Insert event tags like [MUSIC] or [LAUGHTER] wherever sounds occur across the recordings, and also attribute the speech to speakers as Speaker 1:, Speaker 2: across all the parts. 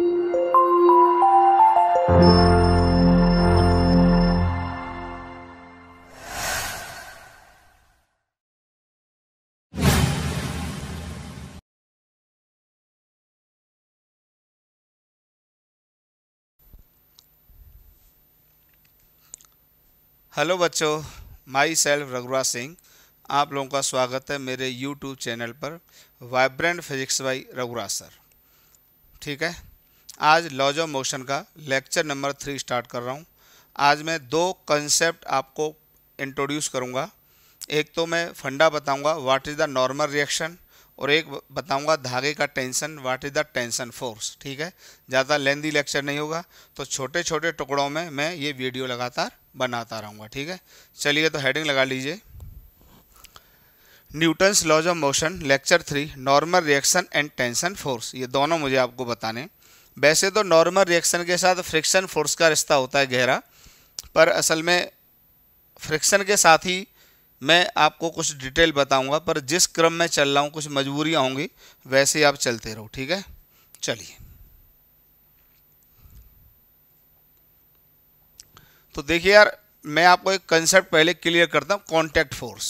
Speaker 1: hello बच्चों my self Raghuraj Singh आप लोगों का स्वागत है मेरे यूट्यूब चैनल पर vibrant physics by Raghuraj sir ठीक है आज लॉज ऑफ मोशन का लेक्चर नंबर थ्री स्टार्ट कर रहा हूँ आज मैं दो कंसेप्ट आपको इंट्रोड्यूस करूँगा एक तो मैं फंडा बताऊँगा what is the normal reaction और एक बताऊँगा धागे का tension what is the tension force ठीक है ज़्यादा लेंदी लेक्चर नहीं होगा तो छोटे छोटे टुकड़ों में मैं ये वीडियो लगातार बनाता रहूँगा ठीक है चलिए तो हेडिंग लगा लीजिए Newton's laws of motion lecture three normal reaction and tension force ये दोनों मुझे आपको बताने वैसे तो नॉर्मल रिएक्शन के साथ फ्रिक्शन फोर्स का रिश्ता होता है गहरा पर असल में फ्रिक्शन के साथ ही मैं आपको कुछ डिटेल बताऊंगा पर जिस क्रम में चल रहा हूँ कुछ मजबूरियाँ होंगी वैसे ही आप चलते रहो ठीक है चलिए तो देखिए यार मैं आपको एक कंसेप्ट पहले क्लियर करता हूँ कॉन्टैक्ट फोर्स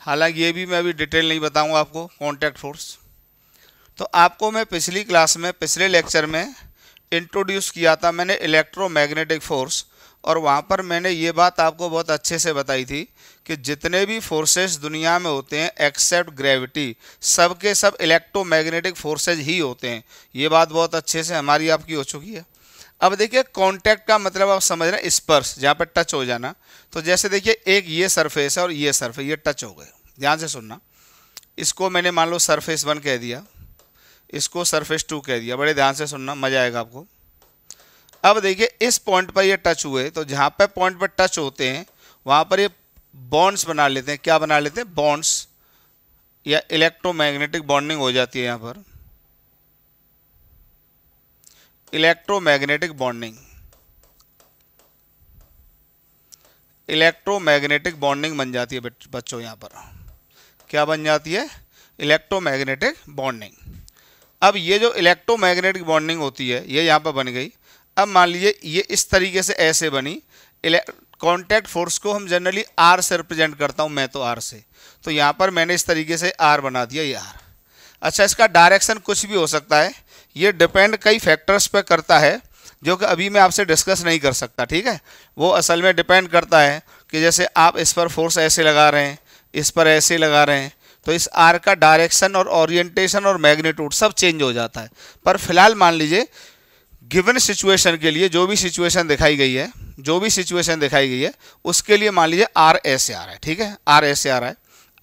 Speaker 1: हालांकि ये भी मैं अभी डिटेल नहीं बताऊंगा आपको कॉन्टैक्ट फोर्स तो आपको मैं पिछली क्लास में पिछले लेक्चर में इंट्रोड्यूस किया था मैंने इलेक्ट्रोमैग्नेटिक फोर्स और वहाँ पर मैंने ये बात आपको बहुत अच्छे से बताई थी कि जितने भी फोर्सेस दुनिया में होते हैं एक्सेप्ट ग्रेविटी सब के सब इलेक्ट्रोमैग्नेटिक फोर्सेज ही होते हैं ये बात बहुत अच्छे से हमारी आपकी हो चुकी है अब देखिए कांटेक्ट का मतलब आप समझ रहे हैं स्पर्श जहाँ पर टच हो जाना तो जैसे देखिए एक ये सरफेस है और ये सरफेस ये टच हो गए ध्यान से सुनना इसको मैंने मान लो सरफेस वन कह दिया इसको सरफेस टू कह दिया बड़े ध्यान से सुनना मजा आएगा आपको अब देखिए इस पॉइंट पर ये टच हुए तो जहाँ पर पॉइंट पर टच होते हैं वहाँ पर ये बॉन्ड्स बना लेते हैं क्या बना लेते हैं बॉन्ड्स या इलेक्ट्रोमैग्नेटिक बॉन्डिंग हो जाती है यहाँ पर इलेक्ट्रोमैग्नेटिक बॉन्डिंग इलेक्ट्रोमैग्नेटिक बॉन्डिंग बन जाती है बच्चों यहाँ पर क्या बन जाती है इलेक्ट्रोमैग्नेटिक बॉन्डिंग अब ये जो इलेक्ट्रोमैग्नेटिक बॉन्डिंग होती है ये यहाँ पर बन गई अब मान लीजिए ये इस तरीके से ऐसे बनी कॉन्टैक्ट फोर्स को हम जनरली आर से रिप्रेजेंट करता हूँ मैं तो आर से तो यहाँ पर मैंने इस तरीके से आर बना दिया ये आर अच्छा इसका डायरेक्शन कुछ भी हो सकता है ये डिपेंड कई फैक्टर्स पर करता है जो कि अभी मैं आपसे डिस्कस नहीं कर सकता ठीक है वो असल में डिपेंड करता है कि जैसे आप इस पर फोर्स ऐसे लगा रहे हैं इस पर ऐसे लगा रहे हैं तो इस आर का डायरेक्शन और ओरिएंटेशन और मैग्नीट्यूड सब चेंज हो जाता है पर फिलहाल मान लीजिए गिवन सिचुएशन के लिए जो भी सिचुएशन दिखाई गई है जो भी सिचुएशन दिखाई गई है उसके लिए मान लीजिए आर एस आ रहा है ठीक है आर एस आ रहा है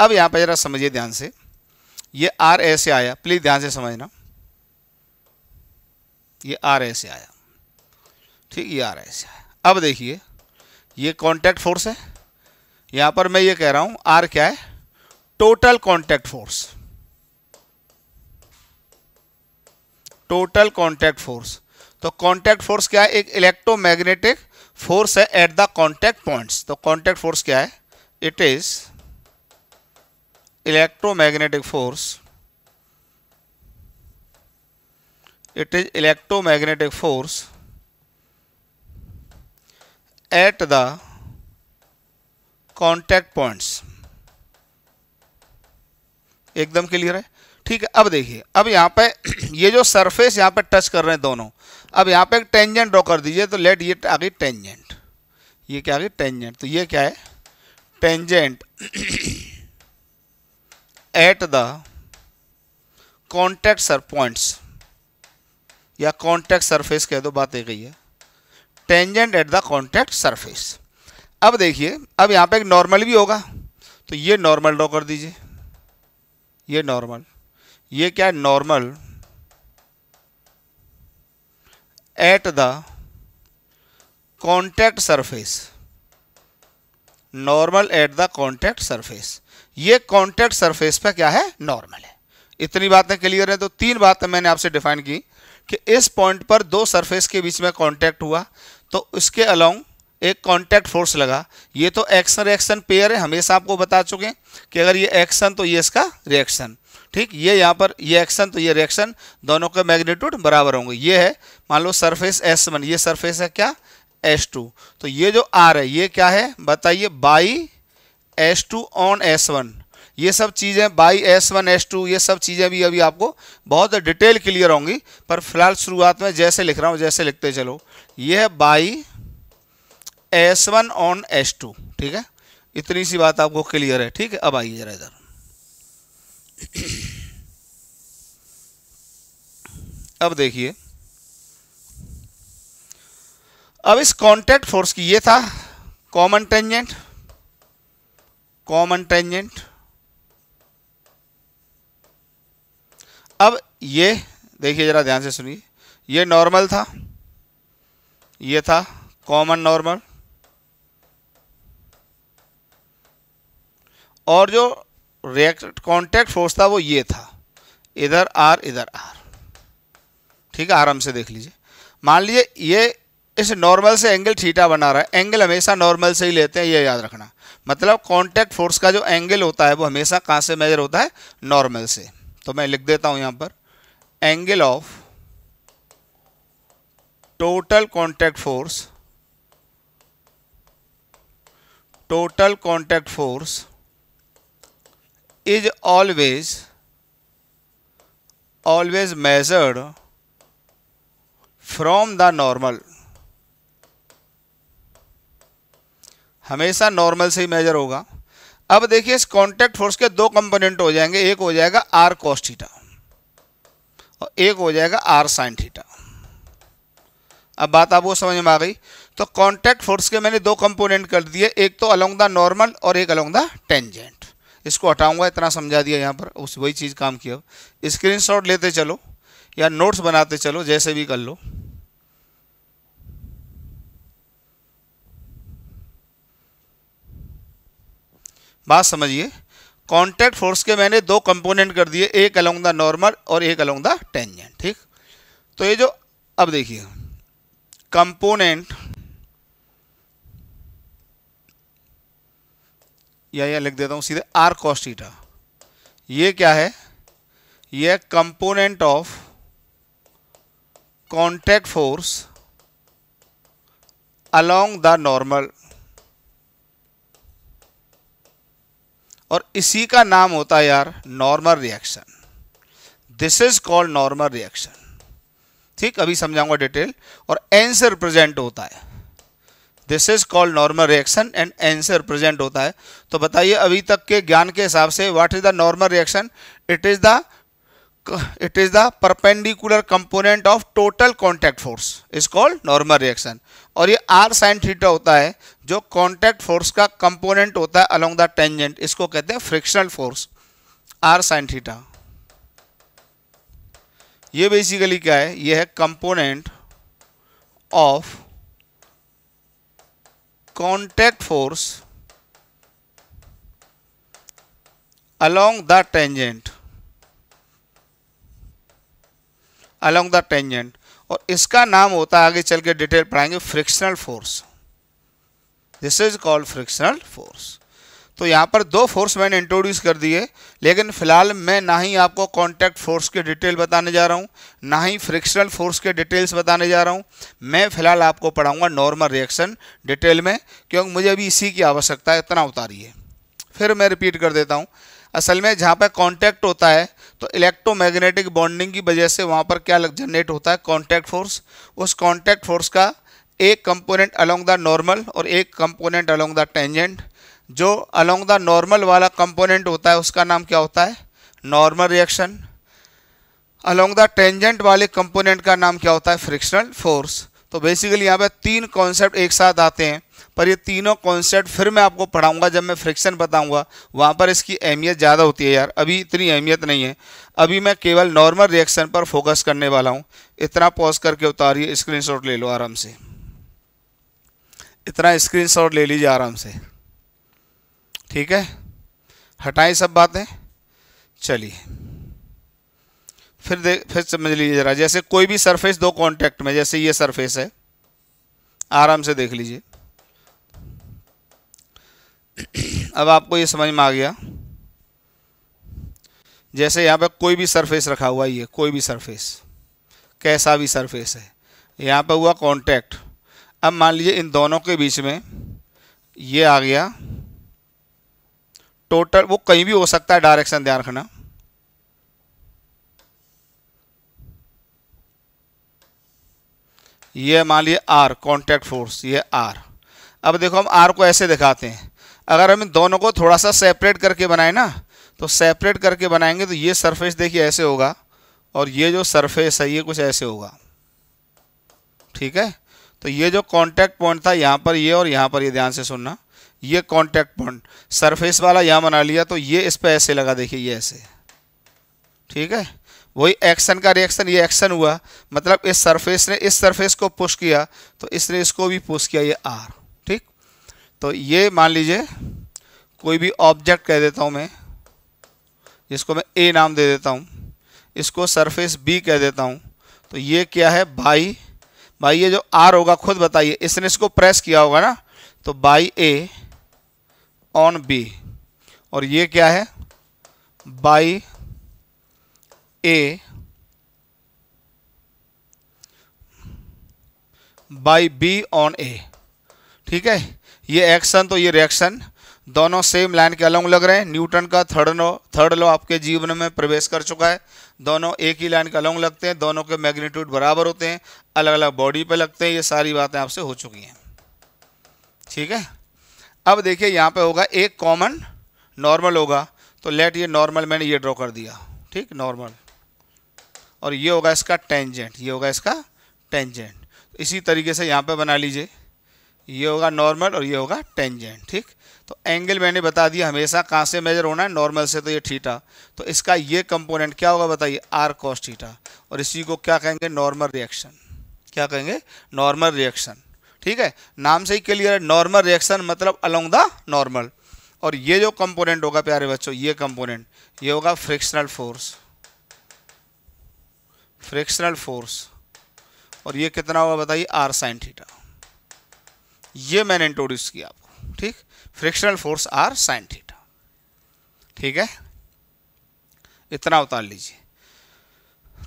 Speaker 1: अब यहाँ पर जरा समझिए ध्यान से ये आर एस आया प्लीज़ ध्यान से समझना ये आर एस आया ठीक ये आर एस आया अब देखिए ये कॉन्टैक्ट फोर्स है यहाँ पर मैं ये कह रहा हूँ आर क्या है total contact force total contact force तो कॉन्टैक्ट फोर्स क्या है एक इलेक्ट्रोमैग्नेटिक फोर्स है एट द कॉन्टैक्ट पॉइंट्स तो कॉन्टैक्ट फोर्स क्या है it is electromagnetic force it is electromagnetic force at the contact points एकदम क्लियर है ठीक है अब देखिए अब यहाँ पे [CLEARS THROAT] ये जो सरफेस यहाँ पे टच कर रहे हैं दोनों अब यहाँ पे एक टेंजेंट ड्रॉ कर दीजिए तो लेट ये आ गई टेंजेंट ये क्या आ गई टेंजेंट तो ये क्या है tangent at the contact sir points या कॉन्टैक्ट सरफेस कह दो बात एक ही है tangent at the contact surface अब देखिए अब यहाँ पे एक नॉर्मल भी होगा तो ये नॉर्मल ड्रॉ कर दीजिए ये नॉर्मल ये क्या है normal at the contact surface normal at the contact surface ये कॉन्टैक्ट सरफेस पर क्या है नॉर्मल है इतनी बातें क्लियर है तो तीन बातें मैंने आपसे डिफाइन की कि इस पॉइंट पर दो सरफेस के बीच में कॉन्टैक्ट हुआ तो उसके अलोंग एक कॉन्टैक्ट फोर्स लगा ये तो एक्शन रिएक्शन पेयर है हमेशा आपको बता चुके हैं कि अगर ये एक्शन तो ये इसका रिएक्शन ठीक ये यहाँ पर ये एक्शन तो ये रिएक्शन दोनों का मैग्नीट्यूड बराबर होंगे ये है मान लो सरफेस एस वन ये सरफेस है क्या एस टू तो ये जो आर है ये क्या है बताइए by S two on S one ये सब चीज़ें by S one S two ये सब चीज़ें भी अभी आपको बहुत डिटेल क्लियर होंगी पर फिलहाल शुरुआत में जैसे लिख रहा हूँ जैसे लिखते चलो ये है by S one on S two ठीक है इतनी सी बात आपको क्लियर है ठीक है अब आइए जरा इधर अब देखिए अब इस कॉन्टैक्ट फोर्स की ये था कॉमन टेंजेंट कॉमन टेंजेंट अब ये देखिए जरा ध्यान से सुनिए ये नॉर्मल था ये था कॉमन नॉर्मल और जो रिएक्ट कॉन्टैक्ट फोर्स था वो ये था इधर आर इधर आर ठीक है आराम से देख लीजिए मान लीजिए ये इस नॉर्मल से एंगल थीटा बना रहा है एंगल हमेशा नॉर्मल से ही लेते हैं ये याद रखना मतलब कॉन्टैक्ट फोर्स का जो एंगल होता है वो हमेशा कहाँ से मेजर होता है नॉर्मल से तो मैं लिख देता हूँ यहाँ पर angle of total contact force total contact force is always always measured from the normal हमेशा नॉर्मल से ही मेजर होगा अब देखिए इस कॉन्टैक्ट फोर्स के दो कंपोनेंट हो जाएंगे एक हो जाएगा आर कॉस थीटा और एक हो जाएगा आर साइन थीटा अब बात आपको समझ में आ गई तो कॉन्टैक्ट फोर्स के मैंने दो कंपोनेंट कर दिए एक तो अलोंग द नॉर्मल और एक अलोंग द टेंजेंट इसको हटाऊंगा इतना समझा दिया यहाँ पर उस वही चीज़ काम किया स्क्रीनशॉट लेते चलो या नोट्स बनाते चलो जैसे भी कर लो बात समझिए कॉन्टैक्ट फोर्स के मैंने दो कंपोनेंट कर दिए एक अलोंग द नॉर्मल और एक अलोंग द टेंजेंट ठीक तो ये जो अब देखिए कंपोनेंट या यहाँ लिख देता हूँ सीधे आर कॉस थीटा ये क्या है ये component of contact force along the normal और इसी का नाम होता है यार normal reaction this is called normal reaction ठीक अभी समझाऊंगा डिटेल और एंसर प्रेजेंट होता है this is called normal reaction and answer present होता है तो बताइए अभी तक के ज्ञान के हिसाब से what is the normal reaction it is the it is the perpendicular component of total contact force is called normal reaction और ये आर साइन थीटा होता है जो कॉन्टैक्ट फोर्स का कंपोनेंट होता है अलोंग द टेंजेंट इसको कहते हैं frictional force R sine theta ये बेसिकली क्या है ये है component of contact force along the tangent along the tangent और इसका नाम होता है आगे चल के डिटेल पढ़ाएंगे frictional force this is called frictional force तो यहाँ पर दो फोर्स मैंने इंट्रोड्यूस कर दिए लेकिन फिलहाल मैं ना ही आपको कॉन्टैक्ट फोर्स के डिटेल बताने जा रहा हूँ ना ही फ्रिक्शनल फोर्स के डिटेल्स बताने जा रहा हूँ मैं फिलहाल आपको पढ़ाऊँगा नॉर्मल रिएक्शन डिटेल में क्योंकि मुझे अभी इसी की आवश्यकता है इतना उतारी है फिर मैं रिपीट कर देता हूँ असल में जहाँ पर कॉन्टैक्ट होता है तो इलेक्ट्रोमैग्नेटिक बॉन्डिंग की वजह से वहाँ पर क्या जनरेट होता है कॉन्टैक्ट फोर्स उस कॉन्टैक्ट फोर्स का एक कंपोनेंट अलोंग द नॉर्मल और एक कंपोनेंट अलोंग द टेंजेंट जो अलोंग द नॉर्मल वाला कंपोनेंट होता है उसका नाम क्या होता है normal reaction along the tangent वाले कंपोनेंट का नाम क्या होता है फ्रिक्शनल फोर्स तो बेसिकली यहाँ पे तीन कॉन्सेप्ट एक साथ आते हैं पर ये तीनों कॉन्सेप्ट फिर मैं आपको पढ़ाऊंगा जब मैं फ्रिक्शन बताऊंगा वहाँ पर इसकी अहमियत ज़्यादा होती है यार अभी इतनी अहमियत नहीं है अभी मैं केवल नॉर्मल रिएक्शन पर फोकस करने वाला हूँ इतना पॉज करके उतारिए स्क्रीन ले लो आराम से इतना स्क्रीन ले लीजिए आराम से ठीक है हटाएं सब बातें चलिए फिर देख फिर समझ लीजिए ज़रा जैसे कोई भी सरफेस दो कांटेक्ट में जैसे ये सरफेस है आराम से देख लीजिए अब आपको ये समझ में आ गया जैसे यहाँ पर कोई भी सरफेस रखा हुआ ये कोई भी सरफेस कैसा भी सरफेस है यहाँ पर हुआ कांटेक्ट अब मान लीजिए इन दोनों के बीच में ये आ गया टोटल वो कहीं भी हो सकता है डायरेक्शन ध्यान रखना ये मान लिए आर कॉन्टैक्ट फोर्स ये आर अब देखो हम आर को ऐसे दिखाते हैं अगर हम इन दोनों को थोड़ा सा सेपरेट करके बनाए ना तो सेपरेट करके बनाएंगे तो ये सरफेस देखिए ऐसे होगा और ये जो सरफेस है ये कुछ ऐसे होगा ठीक है तो ये जो कॉन्टैक्ट पॉइंट था यहाँ पर ये और यहाँ पर ये ध्यान से सुनना ये कॉन्टैक्ट पॉइंट सरफेस वाला यहाँ बना लिया तो ये इस पर ऐसे लगा देखिए ये ऐसे ठीक है वही एक्शन का रिएक्शन ये एक्शन हुआ मतलब इस सरफेस ने इस सरफेस को पुश किया तो इसने इसको भी पुश किया ये आर ठीक तो ये मान लीजिए कोई भी ऑब्जेक्ट कह देता हूँ मैं जिसको मैं ए नाम दे देता हूँ इसको सरफेस बी कह देता हूँ तो ये क्या है बाई बाई ये जो आर होगा खुद बताइए इसने इसको प्रेस किया होगा ना तो बाई ए ऑन बी और ये क्या है by A by B on A ठीक है ये एक्शन तो ये रिएक्शन दोनों सेम लाइन के अलॉन्ग लग रहे हैं न्यूटन का थर्ड लो थर्ड लो आपके जीवन में प्रवेश कर चुका है दोनों एक ही लाइन के अलॉन्ग लगते हैं दोनों के मैग्नीट्यूड बराबर होते हैं अलग अलग बॉडी पे लगते हैं ये सारी बातें आपसे हो चुकी हैं ठीक है अब देखिए यहाँ पे होगा एक कॉमन नॉर्मल होगा तो लेट ये नॉर्मल मैंने ये ड्रॉ कर दिया ठीक नॉर्मल और ये होगा इसका टेंजेंट ये होगा इसका टेंजेंट तो इसी तरीके से यहाँ पे बना लीजिए ये होगा नॉर्मल और ये होगा टेंजेंट ठीक तो एंगल मैंने बता दिया हमेशा कहाँ से मेजर होना है नॉर्मल से तो ये ठीठा तो इसका ये कंपोनेंट क्या होगा बताइए आर कॉस और इसी को क्या कहेंगे नॉर्मल रिएक्शन क्या कहेंगे नॉर्मल रिएक्शन ठीक है नाम से ही क्लियर है नॉर्मल रिएक्शन मतलब अलोंग द नॉर्मल और ये जो कंपोनेंट होगा प्यारे बच्चों ये कंपोनेंट ये होगा फ्रिक्शनल फोर्स फ्रिक्शनल फोर्स और ये कितना होगा बताइए आर साइन थीटा ये मैंने इंट्रोड्यूस किया आपको ठीक frictional force R sine theta ठीक है इतना उतार लीजिए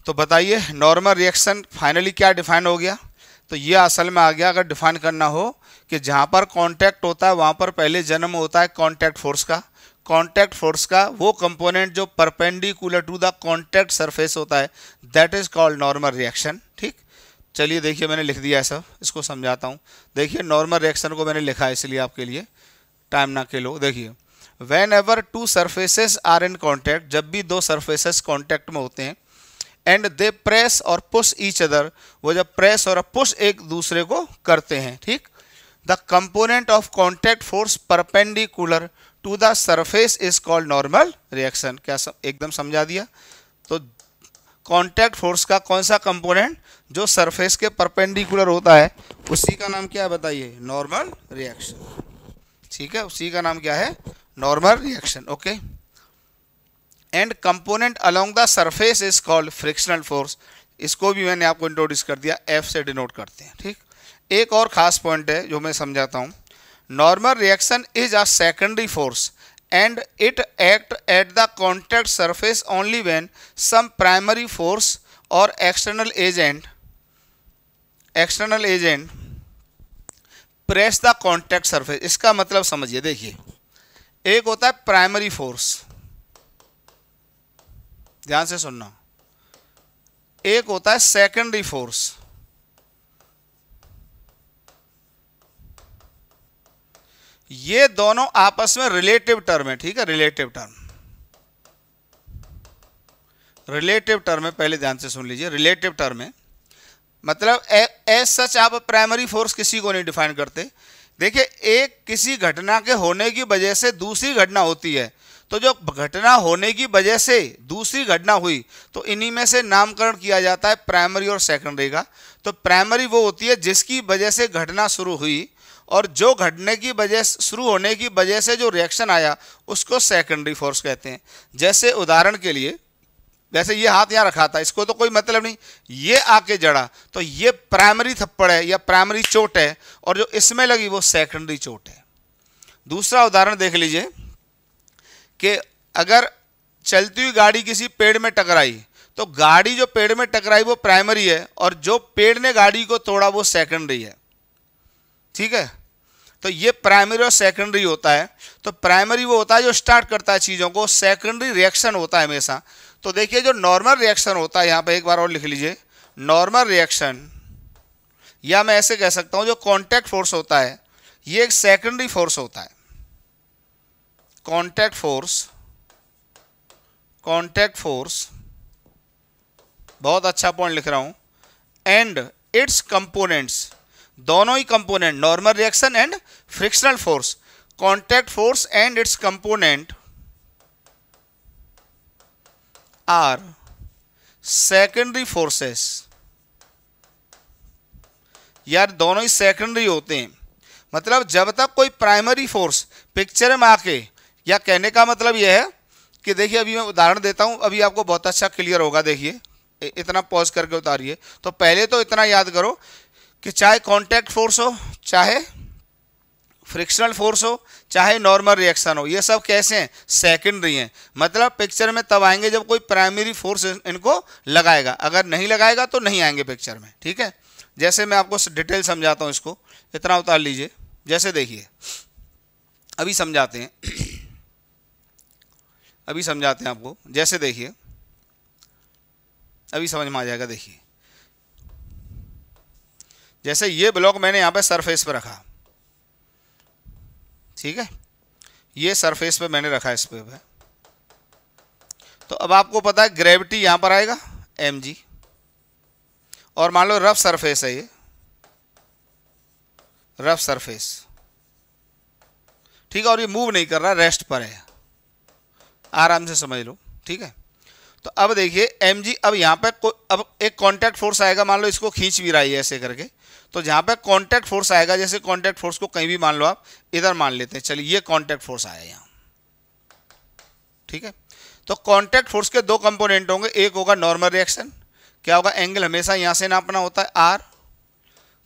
Speaker 1: तो बताइए नॉर्मल रिएक्शन फाइनली क्या डिफाइन हो गया तो ये असल में आ गया अगर डिफाइन करना हो कि जहाँ पर कॉन्टैक्ट होता है वहाँ पर पहले जन्म होता है कॉन्टैक्ट फोर्स का कॉन्टैक्ट फोर्स का वो कंपोनेंट जो perpendicular to the contact surface होता है that is called normal reaction ठीक चलिए देखिए मैंने लिख दिया है सब इसको समझाता हूँ देखिए नॉर्मल रिएक्शन को मैंने लिखा है इसलिए आपके लिए टाइम ना के लो देखिए whenever two surfaces are in contact जब भी दो सर्फेसेस कॉन्टैक्ट में होते हैं एंड दे प्रेस और पुश ईच अदर वो जब प्रेस और पुश एक दूसरे को करते हैं ठीक the component of contact force perpendicular to the surface is called normal reaction क्या सब एकदम समझा दिया तो कॉन्टैक्ट फोर्स का कौन सा कंपोनेंट जो सरफेस के परपेंडिकुलर होता है उसी का नाम क्या है बताइए नॉर्मल रिएक्शन ठीक है उसी का नाम क्या है normal reaction okay and component along the surface is called frictional force इसको भी मैंने आपको इंट्रोड्यूस कर दिया एफ से डिनोट करते हैं ठीक एक और ख़ास पॉइंट है जो मैं समझाता हूँ normal reaction is a secondary force and it act at the contact surface only when some primary force और external agent external agent press the contact surface इसका मतलब समझिए देखिए एक होता है प्राइमरी फोर्स ध्यान से सुनना एक होता है सेकेंडरी फोर्स ये दोनों आपस में रिलेटिव टर्म है ठीक है रिलेटिव टर्म रिलेटिव टर्म है पहले ध्यान से सुन लीजिए रिलेटिव टर्म है मतलब एज सच आप प्राइमरी फोर्स किसी को नहीं डिफाइन करते देखिए एक किसी घटना के होने की वजह से दूसरी घटना होती है तो जो घटना होने की वजह से दूसरी घटना हुई तो इन्हीं में से नामकरण किया जाता है प्राइमरी और सेकेंडरी का तो प्राइमरी वो होती है जिसकी वजह से घटना शुरू हुई और जो घटने की वजह शुरू होने की वजह से जो रिएक्शन आया उसको सेकेंडरी फोर्स कहते हैं जैसे उदाहरण के लिए जैसे ये हाथ यहाँ रखा था इसको तो कोई मतलब नहीं ये आके जड़ा तो ये प्राइमरी थप्पड़ है या प्राइमरी चोट है और जो इसमें लगी वो सेकेंडरी चोट है दूसरा उदाहरण देख लीजिए कि अगर चलती हुई गाड़ी किसी पेड़ में टकराई तो गाड़ी जो पेड़ में टकराई वो प्राइमरी है और जो पेड़ ने गाड़ी को तोड़ा वो सेकेंडरी है ठीक है तो ये प्राइमरी और सेकेंडरी होता है तो प्राइमरी वो होता है जो स्टार्ट करता है चीज़ों को सेकेंडरी रिएक्शन होता है हमेशा तो देखिए जो नॉर्मल रिएक्शन होता है यहाँ पर एक बार और लिख लीजिए नॉर्मल रिएक्शन या मैं ऐसे कह सकता हूँ जो कॉन्टैक्ट फोर्स होता है ये एक सेकेंडरी फोर्स होता है contact force contact force बहुत अच्छा पॉइंट लिख रहा हूँ एंड इट्स कंपोनेंट्स दोनों ही component normal reaction and frictional force contact force and its component are secondary forces यार दोनों ही सेकेंडरी होते हैं मतलब जब तक कोई प्राइमरी फोर्स पिक्चर में आके या कहने का मतलब यह है कि देखिए अभी मैं उदाहरण देता हूँ अभी आपको बहुत अच्छा क्लियर होगा देखिए इतना पॉज करके उतारिए तो पहले तो इतना याद करो कि चाहे कॉन्टैक्ट फोर्स हो चाहे फ्रिक्शनल फोर्स हो चाहे नॉर्मल रिएक्शन हो ये सब कैसे हैं सेकेंडरी हैं मतलब पिक्चर में तब आएंगे जब कोई प्राइमरी फोर्स इनको लगाएगा अगर नहीं लगाएगा तो नहीं आएंगे पिक्चर में ठीक है जैसे मैं आपको डिटेल समझाता हूँ इसको इतना उतार लीजिए जैसे देखिए अभी समझाते हैं अभी समझाते हैं आपको जैसे देखिए अभी समझ में आ जाएगा देखिए जैसे ये ब्लॉक मैंने यहाँ पे सरफेस पर रखा ठीक है ये सरफेस पे मैंने रखा इस पे तो अब आपको पता है ग्रेविटी यहाँ पर आएगा एम जी और मान लो रफ सरफेस है ये रफ सरफेस ठीक है और ये मूव नहीं कर रहा रेस्ट पर है आराम से समझ लो ठीक है तो अब देखिए एम जी अब यहाँ पर अब एक कॉन्टैक्ट फोर्स आएगा मान लो इसको खींच भी रहा है ऐसे करके तो जहाँ पर कॉन्टैक्ट फोर्स आएगा जैसे कॉन्टैक्ट फोर्स को कहीं भी मान लो आप इधर मान लेते हैं चलिए ये कॉन्टैक्ट फोर्स आया यहाँ ठीक है तो कॉन्टैक्ट फोर्स के दो कंपोनेंट होंगे एक होगा नॉर्मल रिएक्शन क्या होगा एंगल हमेशा यहाँ से नापना होता है आर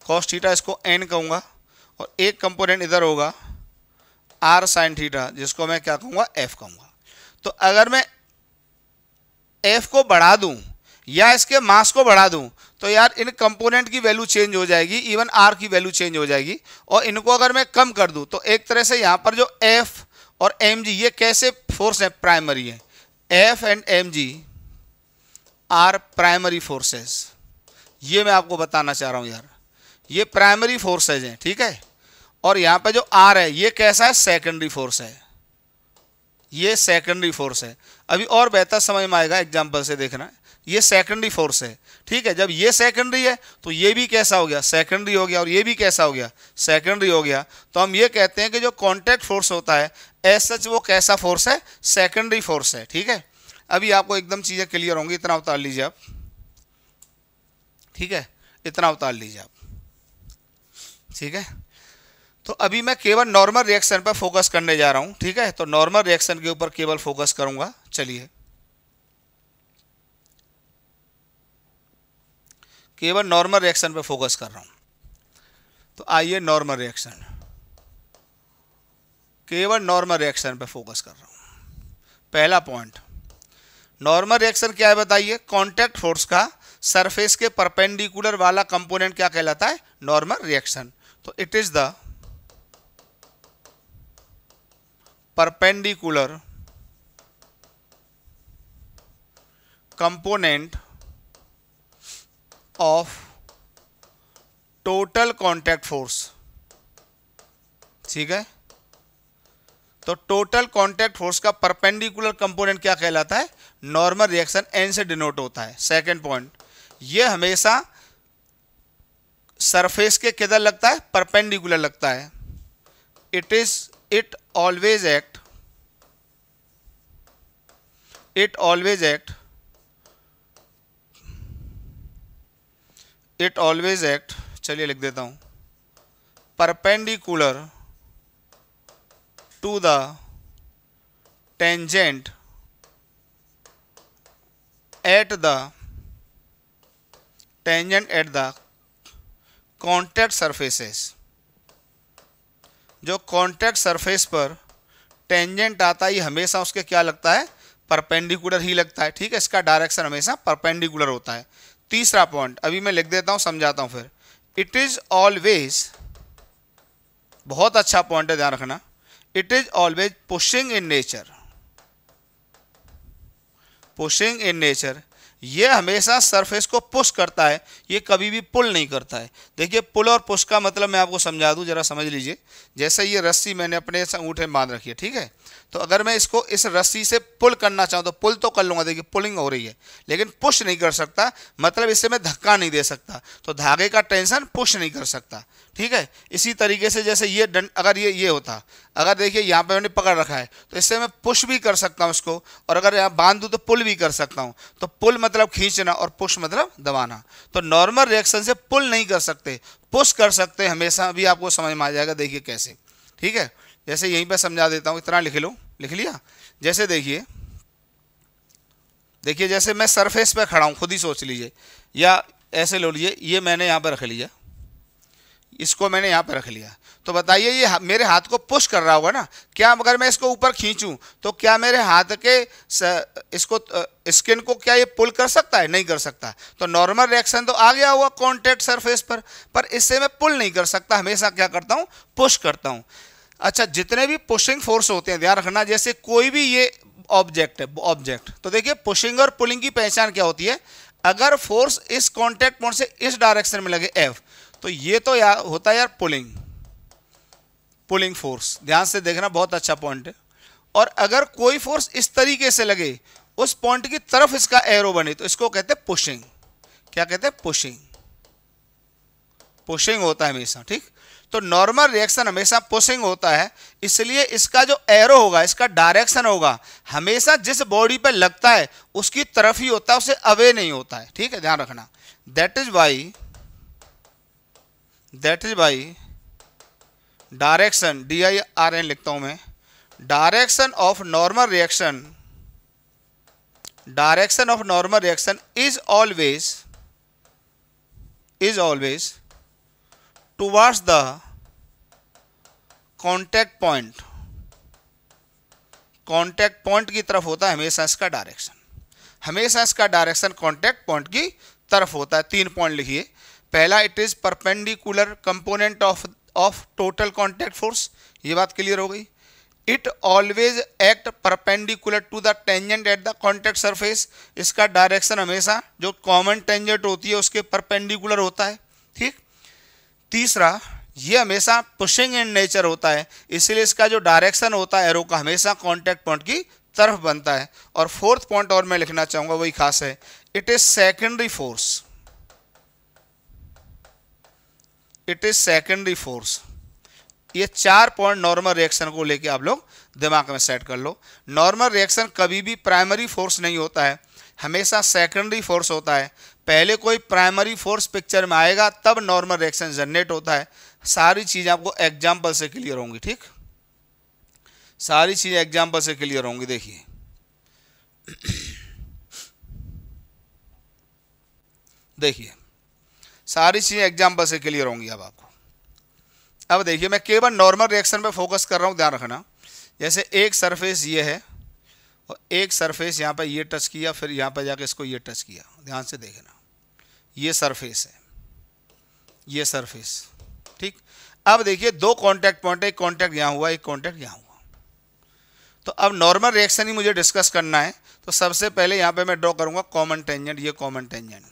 Speaker 1: कॉस्ट थीटा इसको एन कहूँगा और एक कंपोनेंट इधर होगा आर साइन थीटा जिसको मैं क्या कहूँगा एफ कहूँगा तो अगर मैं एफ को बढ़ा दूं या इसके मास को बढ़ा दूं तो यार इन कंपोनेंट की वैल्यू चेंज हो जाएगी इवन आर की वैल्यू चेंज हो जाएगी और इनको अगर मैं कम कर दूं तो एक तरह से यहाँ पर जो एफ और एम जी ये कैसे फोर्स है प्राइमरी है F and M G are primary forces ये मैं आपको बताना चाह रहा हूँ यार ये प्राइमरी फोर्सेज हैं ठीक है और यहाँ पर जो आर है ये कैसा है सेकेंडरी फोर्स है ये सेकेंडरी फोर्स है अभी और बेहतर समझ में आएगा एग्जाम्पल से देखना ये सेकेंडरी फोर्स है ठीक है जब ये सेकेंडरी है तो ये भी कैसा हो गया सेकेंडरी हो गया और ये भी कैसा हो गया सेकेंडरी हो गया तो हम ये कहते हैं कि जो कॉन्टैक्ट फोर्स होता है एज सच वो कैसा फोर्स है सेकेंडरी फोर्स है ठीक है अभी आपको एकदम चीज़ें क्लियर होंगी इतना उतार लीजिए आप ठीक है इतना उतार लीजिए आप ठीक है तो अभी मैं केवल नॉर्मल रिएक्शन पर फोकस करने जा रहा हूं ठीक है तो नॉर्मल रिएक्शन के ऊपर केवल फोकस करूंगा चलिए केवल नॉर्मल रिएक्शन पर फोकस कर रहा हूं तो आइए नॉर्मल रिएक्शन केवल नॉर्मल रिएक्शन पर फोकस कर रहा हूं पहला पॉइंट नॉर्मल रिएक्शन क्या है बताइए कॉन्टैक्ट फोर्स का सरफेस के परपेंडिकुलर वाला कंपोनेंट क्या कहलाता है नॉर्मल रिएक्शन तो it is the perpendicular component of total contact force ठीक है तो टोटल कांटेक्ट फोर्स का परपेंडिकुलर कंपोनेंट क्या कहलाता है नॉर्मल रिएक्शन एन से डिनोट होता है सेकंड पॉइंट ये हमेशा सरफेस के किधर लगता है परपेंडिकुलर लगता है it is it always act it always act it always act चलिए लिख देता हूँ perpendicular to the tangent at the tangent at the contact surfaces जो कॉन्टैक्ट सरफेस पर टेंजेंट आता है ये हमेशा उसके क्या लगता है परपेंडिकुलर ही लगता है ठीक है इसका डायरेक्शन हमेशा परपेंडिकुलर होता है तीसरा पॉइंट अभी मैं लिख देता हूँ समझाता हूँ फिर इट इज़ ऑलवेज बहुत अच्छा पॉइंट है ध्यान रखना it is always pushing in nature pushing in nature ये हमेशा सरफेस को पुश करता है ये कभी भी पुल नहीं करता है देखिए पुल और पुश का मतलब मैं आपको समझा दूँ जरा समझ लीजिए जैसे ये रस्सी मैंने अपने अंगूठे में बांध रखी है ठीक है तो अगर मैं इसको इस रस्सी से पुल करना चाहूँ तो पुल तो कर लूँगा देखिए पुलिंग हो रही है लेकिन पुश नहीं कर सकता मतलब इससे मैं धक्का नहीं दे सकता तो धागे का टेंशन पुश नहीं कर सकता ठीक है इसी तरीके से जैसे ये डंड अगर ये ये होता अगर देखिए यहाँ पे मैंने पकड़ रखा है तो इससे मैं पुश भी कर सकता हूँ इसको और अगर यहाँ बांध दूँ तो पुल भी कर सकता हूँ तो पुल मतलब खींचना और पुश मतलब दबाना तो नॉर्मल रिएक्शन से पुल नहीं कर सकते पुश कर सकते हमेशा भी आपको समझ में आ जाएगा देखिए कैसे ठीक है जैसे यहीं पर समझा देता हूँ इतना लिख लो लिख लिया जैसे देखिए देखिए जैसे मैं सरफेस पर खड़ा हूँ खुद ही सोच लीजिए या ऐसे लो लीजिए ये मैंने यहाँ पर रख लिया इसको मैंने यहाँ पर रख लिया तो बताइए ये हा, मेरे हाथ को पुश कर रहा होगा ना क्या अगर मैं इसको ऊपर खींचूं तो क्या मेरे हाथ के स, इसको स्किन को क्या ये पुल कर सकता है नहीं कर सकता तो नॉर्मल रिएक्शन तो आ गया हुआ कॉन्टेक्ट सरफेस पर पर इससे मैं पुल नहीं कर सकता हमेशा क्या करता हूँ पुश करता हूँ अच्छा जितने भी पुशिंग फोर्स होते हैं ध्यान रखना जैसे कोई भी ये ऑब्जेक्ट है ऑब्जेक्ट तो देखिए पुशिंग और पुलिंग की पहचान क्या होती है अगर फोर्स इस कॉन्टेक्ट पॉइंट से इस डायरेक्शन में लगे एफ तो ये तो यार होता है यार पुलिंग पुलिंग फोर्स ध्यान से देखना बहुत अच्छा पॉइंट है और अगर कोई फोर्स इस तरीके से लगे उस पॉइंट की तरफ इसका एरो बने तो इसको कहते हैं पुशिंग क्या कहते हैं पुशिंग पुशिंग होता है हमेशा ठीक तो नॉर्मल रिएक्शन हमेशा पुशिंग होता है इसलिए इसका जो एरो होगा इसका डायरेक्शन होगा हमेशा जिस बॉडी पर लगता है उसकी तरफ ही होता है उसे अवे नहीं होता है ठीक है ध्यान रखना that is Y that is Y direction D I R N लिखता हूं मैं direction of normal reaction direction of normal reaction is always is always towards the contact point contact point की तरफ होता है हमेशा इसका डायरेक्शन हमेशा इसका डायरेक्शन कॉन्टैक्ट पॉइंट की तरफ होता है तीन पॉइंट लिखिए पहला it is perpendicular component of of total contact force ये बात क्लियर हो गई it always act perpendicular to the tangent at the contact surface इसका डायरेक्शन हमेशा जो कॉमन टेंजेंट होती है उसके परपेंडिकुलर होता है ठीक तीसरा ये हमेशा पुशिंग इन नेचर होता है इसलिए इसका जो डायरेक्शन होता है एरो का हमेशा कॉन्टैक्ट पॉइंट की तरफ बनता है और फोर्थ पॉइंट और मैं लिखना चाहूंगा वही खास है it is secondary force it is secondary force ये चार पॉइंट नॉर्मल रिएक्शन को लेके आप लोग दिमाग में सेट कर लो नॉर्मल रिएक्शन कभी भी प्राइमरी फोर्स नहीं होता है हमेशा सेकेंडरी फोर्स होता है पहले कोई प्राइमरी फोर्स पिक्चर में आएगा तब नॉर्मल रिएक्शन जनरेट होता है सारी चीज़ें आपको एग्जाम्पल से क्लियर होंगी ठीक सारी चीज़ें एग्जाम्पल से क्लियर होंगी देखिए देखिए सारी चीज़ें एग्जाम्पल से क्लियर होंगी अब आपको अब देखिए मैं केवल नॉर्मल रिएक्शन पर फोकस कर रहा हूँ ध्यान रखना जैसे एक सरफेस ये है और एक सरफेस यहाँ पर ये टच किया फिर यहाँ पर जाके इसको ये टच किया ध्यान से देखना ये सरफेस है ये सरफेस ठीक अब देखिए दो कांटेक्ट पॉइंट एक कांटेक्ट यहां हुआ एक कांटेक्ट यहां हुआ तो अब नॉर्मल रिएक्शन ही मुझे डिस्कस करना है तो सबसे पहले यहां पे मैं ड्रॉ करूंगा कॉमन टेंजेंट ये कॉमन टेंजेंट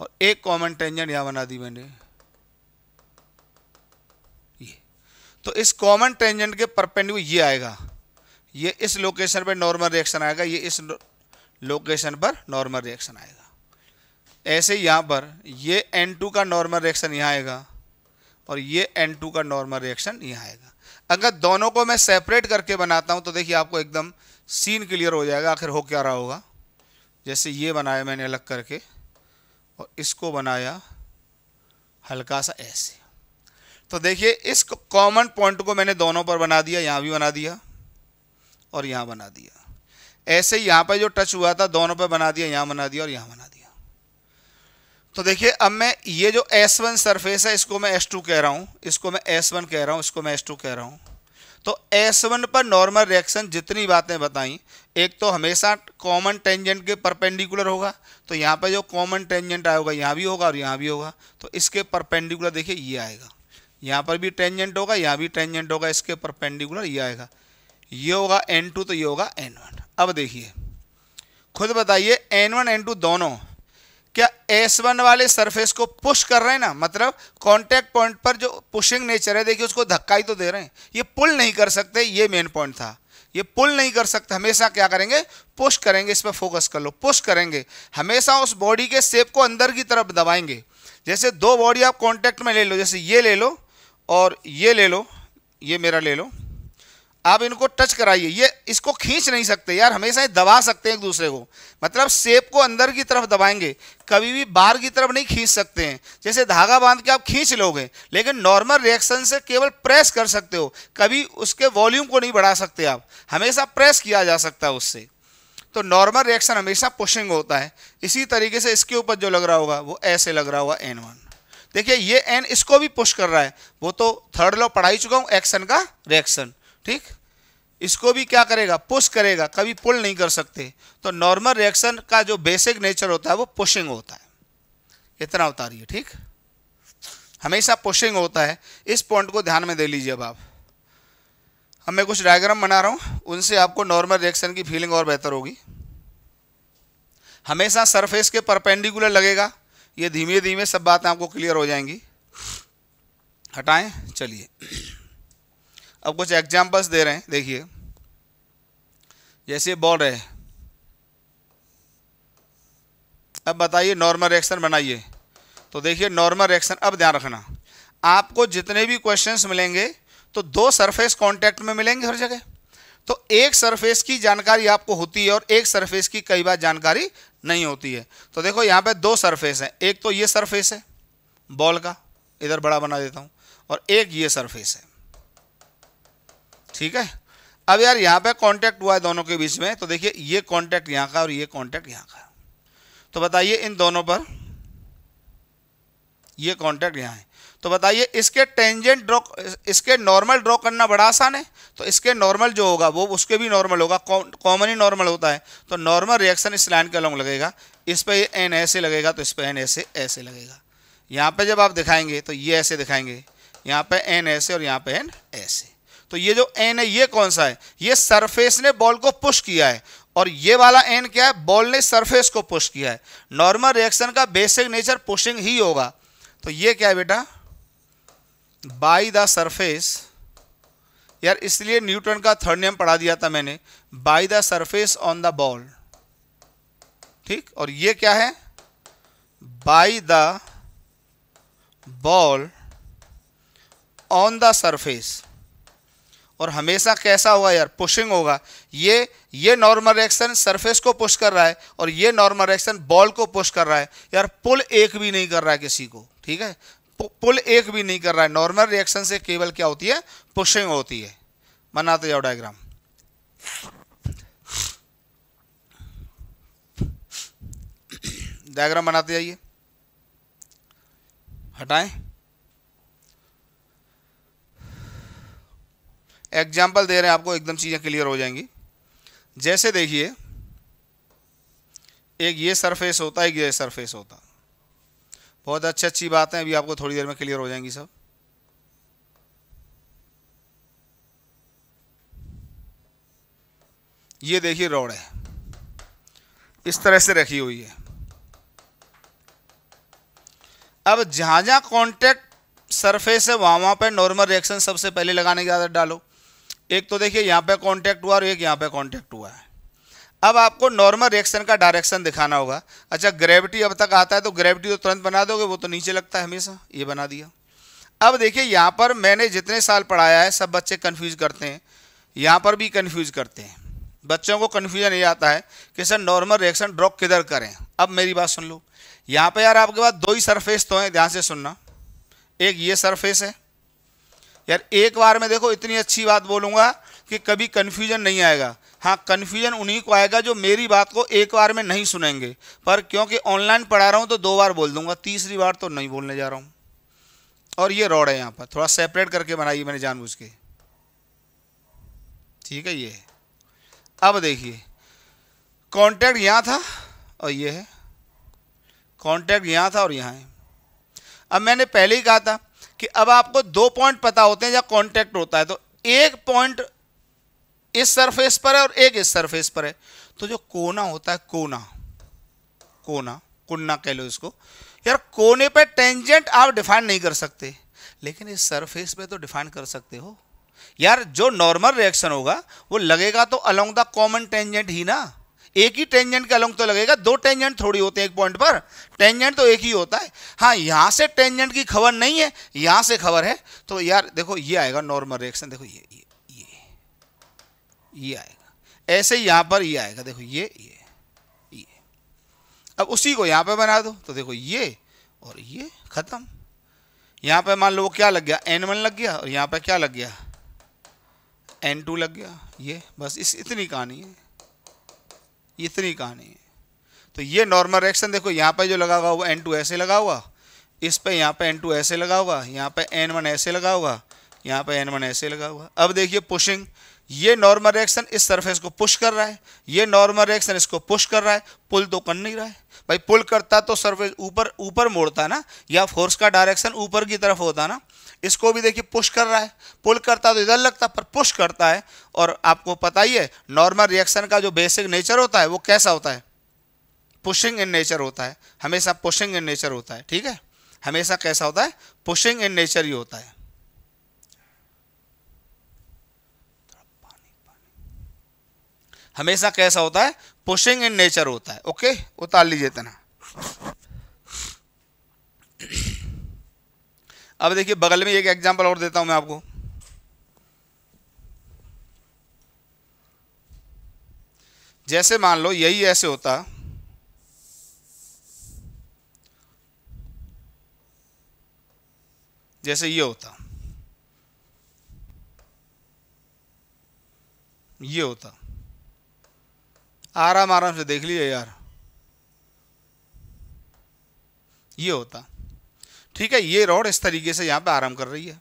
Speaker 1: और एक कॉमन टेंजेंट यहां बना दी मैंने ये तो इस कॉमन टेंजेंट के परपेंडिकुलर ये आएगा ये इस लोकेशन पर नॉर्मल रिएक्शन आएगा ये इस लोकेशन पर नॉर्मल रिएक्शन आएगा ऐसे यहाँ पर ये N2 का नॉर्मल रिएक्शन यहाँ आएगा और ये N2 का नॉर्मल रिएक्शन यहाँ आएगा अगर दोनों को मैं सेपरेट करके बनाता हूँ तो देखिए आपको एकदम सीन क्लियर हो जाएगा आखिर हो क्या रहा होगा जैसे ये बनाया मैंने अलग करके और इसको बनाया हल्का सा ऐसे तो देखिए इस कॉमन पॉइंट को मैंने दोनों पर बना दिया यहाँ भी बना दिया और यहाँ बना दिया ऐसे यहाँ पर जो टच हुआ था दोनों पर बना दिया यहाँ बना दिया और यहाँ बना दिया तो देखिए अब मैं ये जो S1 सरफेस है इसको मैं S2 कह रहा हूँ इसको मैं S1 कह रहा हूँ इसको मैं S2 कह रहा हूँ तो S1 पर नॉर्मल रिएक्शन जितनी बातें बताई एक तो हमेशा कॉमन टेंजेंट के परपेंडिकुलर होगा तो यहाँ पर जो कॉमन टेंजेंट होगा यहाँ भी होगा और यहाँ भी होगा तो इसके परपेंडिकुलर देखिए ये आएगा यहाँ पर भी टेंजेंट होगा यहाँ भी टेंजेंट होगा इसके परपेंडिकुलर ये आएगा ये होगा एन तो ये होगा एन अब देखिए खुद बताइए एन वन दोनों क्या S1 वाले सरफेस को पुश कर रहे हैं ना मतलब कांटेक्ट पॉइंट पर जो पुशिंग नेचर है देखिए उसको धक्का ही तो दे रहे हैं ये पुल नहीं कर सकते ये मेन पॉइंट था ये पुल नहीं कर सकते हमेशा क्या करेंगे पुश करेंगे इस पर फोकस कर लो पुश करेंगे हमेशा उस बॉडी के सेप को अंदर की तरफ दबाएंगे जैसे दो बॉडी आप कॉन्टैक्ट में ले लो जैसे ये ले लो और ये ले लो ये मेरा ले लो आप इनको टच कराइए ये इसको खींच नहीं सकते यार हमेशा दबा सकते हैं एक दूसरे को मतलब सेब को अंदर की तरफ दबाएंगे कभी भी बाहर की तरफ नहीं खींच सकते हैं जैसे धागा बांध के आप खींच लोगे लेकिन नॉर्मल रिएक्शन से केवल प्रेस कर सकते हो कभी उसके वॉल्यूम को नहीं बढ़ा सकते आप हमेशा प्रेस किया जा सकता है उससे तो नॉर्मल रिएक्शन हमेशा पुशिंग होता है इसी तरीके से इसके ऊपर जो लग रहा होगा वो ऐसे लग रहा होगा एन वन देखिए ये एन इसको भी पुश कर रहा है वो तो थर्ड लॉ पढ़ाई चुका हूँ एक्शन का रिएक्शन ठीक इसको भी क्या करेगा पुश करेगा कभी पुल नहीं कर सकते तो नॉर्मल रिएक्शन का जो बेसिक नेचर होता है वो पुशिंग होता है इतना उतारिए ठीक हमेशा पुशिंग होता है इस पॉइंट को ध्यान में दे लीजिए अब आप अब मैं कुछ डायग्राम बना रहा हूँ उनसे आपको नॉर्मल रिएक्शन की फीलिंग और बेहतर होगी हमेशा सरफेस के परपेंडिकुलर लगेगा ये धीमे धीमे सब बातें आपको क्लियर हो जाएंगी हटाएं चलिए अब कुछ एग्जाम्पल्स दे रहे हैं देखिए जैसे बोल रहे अब बताइए नॉर्मल रिएक्शन बनाइए तो देखिए नॉर्मल रिएक्शन अब ध्यान रखना आपको जितने भी क्वेश्चंस मिलेंगे तो दो सरफेस कांटेक्ट में मिलेंगे हर जगह तो एक सरफेस की जानकारी आपको होती है और एक सरफेस की कई बार जानकारी नहीं होती है तो देखो यहाँ पे दो सरफेस हैं एक तो ये सरफेस है बॉल का इधर बड़ा बना देता हूँ और एक ये सरफेस है ठीक है अब यार यहाँ पे कांटेक्ट हुआ है दोनों के बीच में तो देखिए ये कांटेक्ट यहाँ का और ये कांटेक्ट यहाँ का तो बताइए इन दोनों पर ये कांटेक्ट यहाँ है तो बताइए इसके टेंजेंट ड्रॉ इसके नॉर्मल ड्रॉ करना बड़ा आसान है तो इसके नॉर्मल जो होगा वो उसके भी नॉर्मल होगा कॉमन ही नॉर्मल होता है तो नॉर्मल रिएक्शन इस लाइन के अलॉन्ग लगेगा इस पर ये एन ऐसे लगेगा तो इस पर एन ऐसे ऐसे लगेगा यहाँ पर जब आप दिखाएंगे तो ये ऐसे दिखाएंगे यहाँ पर एन ऐसे और यहाँ पर एन ऐसे तो ये जो एन है ये कौन सा है ये सरफेस ने बॉल को पुश किया है और ये वाला एन क्या है बॉल ने सरफेस को पुश किया है नॉर्मल रिएक्शन का बेसिक नेचर पुशिंग ही होगा तो ये क्या है बेटा बाई द सरफेस यार इसलिए न्यूटन का थर्ड नियम पढ़ा दिया था मैंने by the surface on the ball ठीक और ये क्या है by the ball on the surface और हमेशा कैसा होगा यार पुशिंग होगा ये ये नॉर्मल रिएक्शन सरफेस को पुश कर रहा है और ये नॉर्मल रिएक्शन बॉल को पुश कर रहा है यार पुल एक भी नहीं कर रहा है किसी को ठीक है पुल एक भी नहीं कर रहा है नॉर्मल रिएक्शन से केवल क्या होती है पुशिंग होती है बनाते जाओ डायग्राम डायग्राम बनाते जाइए हटाएं एग्जाम्पल दे रहे हैं आपको एकदम चीज़ें क्लियर हो जाएंगी जैसे देखिए एक ये सरफेस होता है एक ये सरफेस होता बहुत अच्छी अच्छी बातें अभी आपको थोड़ी देर में क्लियर हो जाएंगी सब ये देखिए रोड है इस तरह से रखी हुई है अब जहां जहां कॉन्टेक्ट सरफेस है वहां वहां पर नॉर्मल रिएक्शन सबसे पहले लगाने की आदत डालो एक तो देखिए यहाँ पे कांटेक्ट हुआ और एक यहाँ पे कांटेक्ट हुआ है अब आपको नॉर्मल रिएक्शन का डायरेक्शन दिखाना होगा अच्छा ग्रेविटी अब तक आता है तो ग्रेविटी तो तुरंत बना दोगे वो तो नीचे लगता है हमेशा ये बना दिया अब देखिए यहाँ पर मैंने जितने साल पढ़ाया है सब बच्चे कन्फ्यूज करते हैं यहाँ पर भी कन्फ्यूज करते हैं बच्चों को कन्फ्यूजन ये आता है कि सर नॉर्मल रिएक्शन ड्रॉप किधर करें अब मेरी बात सुन लो यहाँ पर यार आपके पास दो ही सरफेस तो हैं ध्यान से सुनना एक ये सरफेस है यार एक बार में देखो इतनी अच्छी बात बोलूँगा कि कभी कन्फ्यूजन नहीं आएगा हाँ कन्फ्यूजन उन्हीं को आएगा जो मेरी बात को एक बार में नहीं सुनेंगे पर क्योंकि ऑनलाइन पढ़ा रहा हूँ तो दो बार बोल दूंगा तीसरी बार तो नहीं बोलने जा रहा हूँ और ये रोड है यहाँ पर थोड़ा सेपरेट करके बनाइए मैंने जानबूझ के ठीक है ये अब देखिए कॉन्टैक्ट यहाँ था और ये है कॉन्टैक्ट यहाँ था और यहाँ है अब मैंने पहले ही कहा था कि अब आपको दो पॉइंट पता होते हैं जहाँ कॉन्टैक्ट होता है तो एक पॉइंट इस सरफेस पर है और एक इस सरफेस पर है तो जो कोना होता है कोना कोना कुन्ना कह लो इसको यार कोने पे टेंजेंट आप डिफाइन नहीं कर सकते लेकिन इस सरफेस पे तो डिफाइन कर सकते हो यार जो नॉर्मल रिएक्शन होगा वो लगेगा तो अलोंग द कॉमन टेंजेंट ही ना एक ही टेंजेंट का लंग तो लगेगा दो टेंजेंट थोड़ी होते हैं एक पॉइंट पर टेंजेंट तो एक ही होता है हाँ यहाँ से टेंजेंट की खबर नहीं है यहाँ से खबर है तो यार देखो ये आएगा नॉर्मल रिएक्शन देखो ये ये ये ये आएगा ऐसे यहाँ पर ये आएगा देखो ये ये ये अब उसी को यहाँ पर बना दो तो देखो ये और ये ख़त्म यहाँ पर मान लो क्या लग गया एन वन लग गया और यहाँ पर क्या लग गया एन टू लग गया ये बस इस इतनी कहानी है इतनी कहानी है तो ये नॉर्मल रिएक्शन देखो यहाँ पर जो लगा हुआ वो एन टू ऐसे लगा हुआ इस पर यहाँ पर एन टू ऐसे लगा हुआ यहाँ पर एन वन ऐसे लगा हुआ यहाँ पर एन वन ऐसे लगा हुआ अब देखिए पुशिंग ये नॉर्मल रिएक्शन इस सरफेस को पुश कर रहा है ये नॉर्मल रिएक्शन इसको पुश कर रहा है पुल तो कर नहीं रहा है भाई पुल करता तो सर्वे ऊपर ऊपर मोड़ता ना या फोर्स का डायरेक्शन ऊपर की तरफ होता ना इसको भी देखिए पुश कर रहा है पुल करता तो इधर लगता पर पुश करता है और आपको पता ही है नॉर्मल रिएक्शन का जो बेसिक नेचर होता है वो कैसा होता है पुशिंग इन नेचर होता है हमेशा पुशिंग इन नेचर होता है ठीक है हमेशा कैसा होता है पुशिंग इन नेचर ही होता है हमेशा कैसा होता है पुशिंग इन नेचर होता है ओके उतार लीजिए इतना अब देखिए बगल में एक एग्जांपल और देता हूं मैं आपको जैसे मान लो यही ऐसे होता जैसे ये होता ये होता आराम आराम से देख लीजिए यार ये होता ठीक है ये रोड इस तरीके से यहाँ पे आराम कर रही है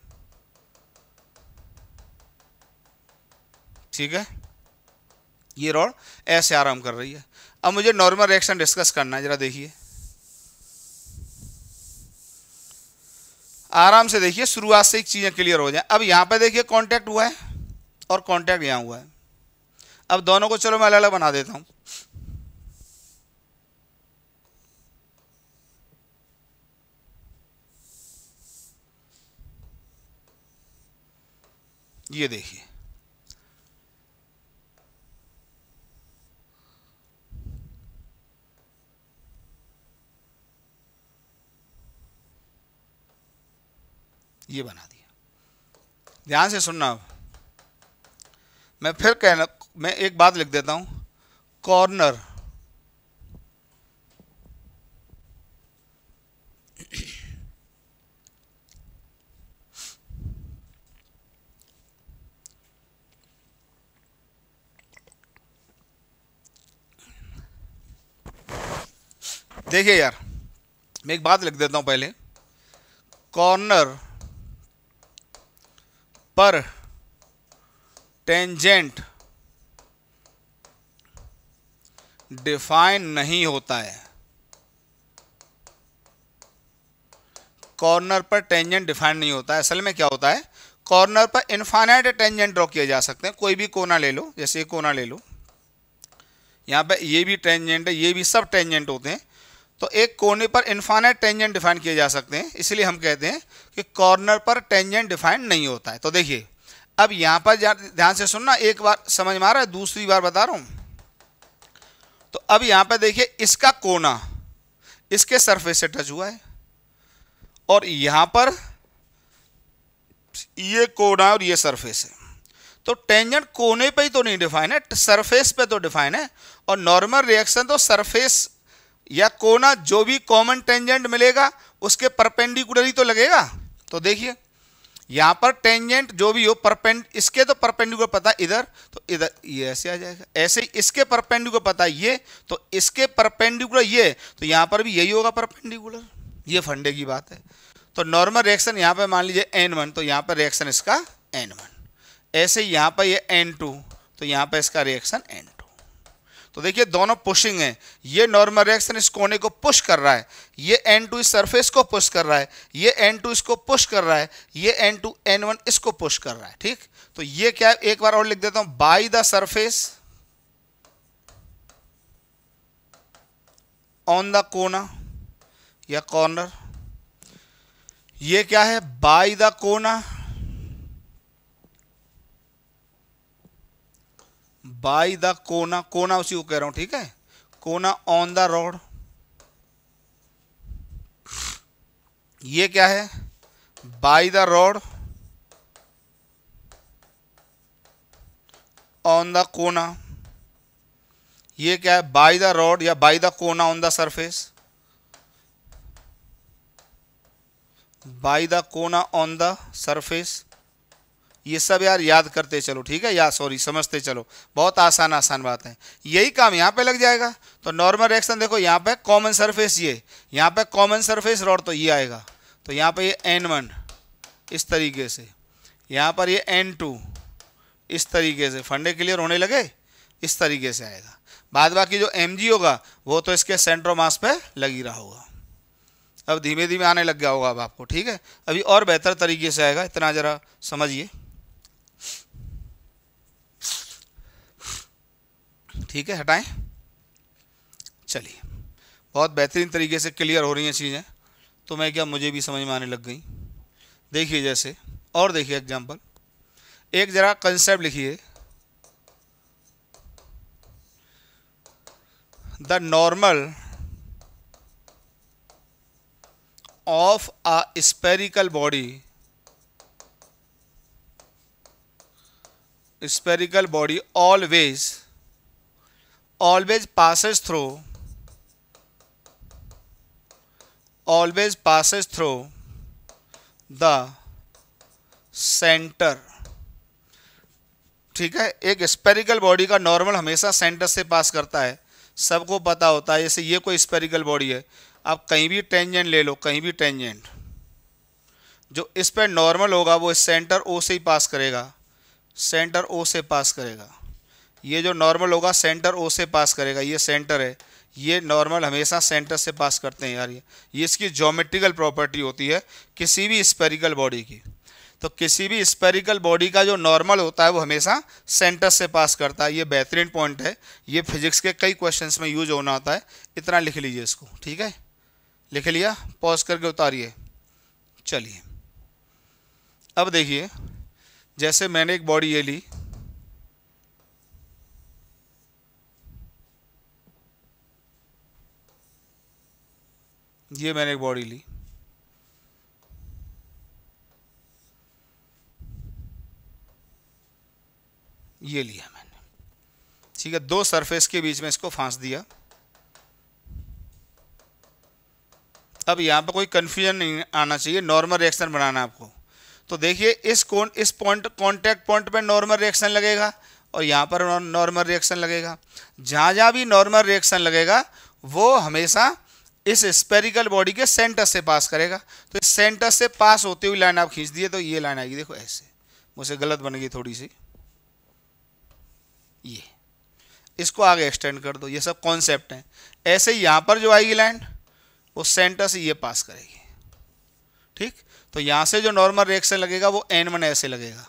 Speaker 1: ठीक है ये रोड ऐसे आराम कर रही है अब मुझे नॉर्मल रिएक्शन डिस्कस करना है जरा देखिए आराम से देखिए शुरुआत से एक चीज़ें क्लियर हो जाए अब यहाँ पे देखिए कांटेक्ट हुआ है और कांटेक्ट यहाँ हुआ है अब दोनों को चलो मैं अलग अलग बना देता हूं ये देखिए ये बना दिया ध्यान से सुनना अब मैं फिर कहना मैं एक बात लिख देता हूं कॉर्नर देखिए यार मैं एक बात लिख देता हूं पहले कॉर्नर पर टेंजेंट डिफाइन नहीं होता है कॉर्नर पर टेंजेंट डिफाइन नहीं होता है असल में क्या होता है कॉर्नर पर इन्फाइनाइट टेंजेंट ड्रॉ किए जा सकते हैं कोई भी कोना ले लो जैसे ये कोना ले लो यहाँ पे ये भी टेंजेंट है ये भी सब टेंजेंट होते हैं तो एक कोने पर इन्फाइनाइट टेंजेंट डिफाइन किए जा सकते हैं इसलिए हम कहते हैं कि कॉर्नर पर टेंजेंट डिफाइन नहीं होता है तो देखिए अब यहाँ पर ध्यान से सुनना एक बार समझ में आ रहा है दूसरी बार बता रहा हूँ तो अब यहां पर देखिए इसका कोना इसके सरफेस से टच हुआ है और यहां पर ये कोना और ये सरफेस है तो टेंजेंट कोने पे ही तो नहीं डिफाइन है सरफेस पे तो डिफाइन है और नॉर्मल रिएक्शन तो सरफेस या कोना जो भी कॉमन टेंजेंट मिलेगा उसके परपेंडिकुलर ही तो लगेगा तो देखिए यहां पर टेंजेंट जो भी हो परपेंड इसके तो परपेंडिकुलर पता इधर तो इधर ये ऐसे आ जाएगा ऐसे ही इसके परपेंडिकुलर पता ये तो इसके परपेंडिकुलर ये तो यहां पर भी यही होगा परपेंडिकुलर ये फंडे की बात है तो नॉर्मल रिएक्शन यहां पर मान लीजिए एन वन तो यहां पर रिएक्शन इसका एन वन ऐसे ही यहां पर ये एन टू तो यहां पर इसका रिएक्शन एन टू तो देखिए दोनों पुशिंग है ये नॉर्मल रिएक्शन इस कोने को पुश कर रहा है ये एन टू इस सरफेस को पुश कर रहा है ये एन टू इसको पुश कर रहा है ये एन टू एन वन इसको पुश कर रहा है ठीक तो ये क्या है एक बार और लिख देता हूं by the surface on the कोना या कॉर्नर ये क्या है बाई द कोना बाई द कोना कोना उसी को कह रहा हूं ठीक है कोना ऑन द रोड ये क्या है by the rod on the कोना ये क्या है बाई द रोड या बाई द कोना on the surface by the कोना ऑन द सरफेस ये सब यार याद करते चलो ठीक है या सॉरी समझते चलो बहुत आसान आसान बात है यही काम यहाँ पे लग जाएगा तो नॉर्मल रिएक्शन देखो यहाँ पे कॉमन सरफेस ये यहाँ पे कॉमन सरफेस रॉड तो ये आएगा तो यहाँ पे ये एन वन इस तरीके से यहाँ पर ये एन टू इस तरीके से फंडे क्लियर होने लगे इस तरीके से आएगा बाद बाकी जो एम होगा वो तो इसके सेंट्रो मास लग ही रहा होगा अब धीमे धीमे आने लग गया होगा अब आपको ठीक है अभी और बेहतर तरीके से आएगा इतना ज़रा समझिए ठीक है हटाएं चलिए बहुत बेहतरीन तरीके से क्लियर हो रही हैं चीज़ें तो मैं क्या मुझे भी समझ में आने लग गई देखिए जैसे और देखिए एग्जाम्पल एक ज़रा कंसेप्ट लिखिए the normal of a spherical body spherical body always always passes through always passes through the center ठीक है एक स्पेरिकल बॉडी का नॉर्मल हमेशा सेंटर से पास करता है सबको पता होता है जैसे ये कोई स्पेरिकल बॉडी है आप कहीं भी टेंजेंट ले लो कहीं भी टेंजेंट जो इस पर नॉर्मल होगा वो सेंटर ओ से ही पास करेगा सेंटर ओ से पास करेगा ये जो नॉर्मल होगा सेंटर ओ से पास करेगा ये सेंटर है ये नॉर्मल हमेशा सेंटर से पास करते हैं यार ये ये इसकी जोमेट्रिकल प्रॉपर्टी होती है किसी भी स्पेरिकल बॉडी की तो किसी भी स्पेरिकल बॉडी का जो नॉर्मल होता है वो हमेशा सेंटर से पास करता है ये बेहतरीन पॉइंट है ये फिजिक्स के कई क्वेश्चंस में यूज होना होता है इतना लिख लीजिए इसको ठीक है लिख लिया पॉज करके उतारिए चलिए अब देखिए जैसे मैंने एक बॉडी ये ली ये मैंने एक बॉडी ली ये लिया मैंने ठीक है दो सरफेस के बीच में इसको फांस दिया अब यहां पर कोई कन्फ्यूजन नहीं आना चाहिए नॉर्मल रिएक्शन बनाना आपको तो देखिए इस कौन, इस पॉइंट कॉन्टैक्ट पॉइंट पे नॉर्मल रिएक्शन लगेगा और यहां पर नॉर्मल रिएक्शन लगेगा जहां जहां भी नॉर्मल रिएक्शन लगेगा वो हमेशा इस स्पेरिकल बॉडी के सेंटर से पास करेगा तो इस सेंटर से पास होती हुई लाइन आप खींच दिए तो ये लाइन आएगी देखो ऐसे मुझसे गलत बन गई थोड़ी सी ये इसको आगे एक्सटेंड कर दो ये सब कॉन्सेप्ट हैं ऐसे यहाँ पर जो आएगी लाइन वो सेंटर से ये पास करेगी ठीक तो यहाँ से जो नॉर्मल रिएक्शन लगेगा वो एन वन ऐसे लगेगा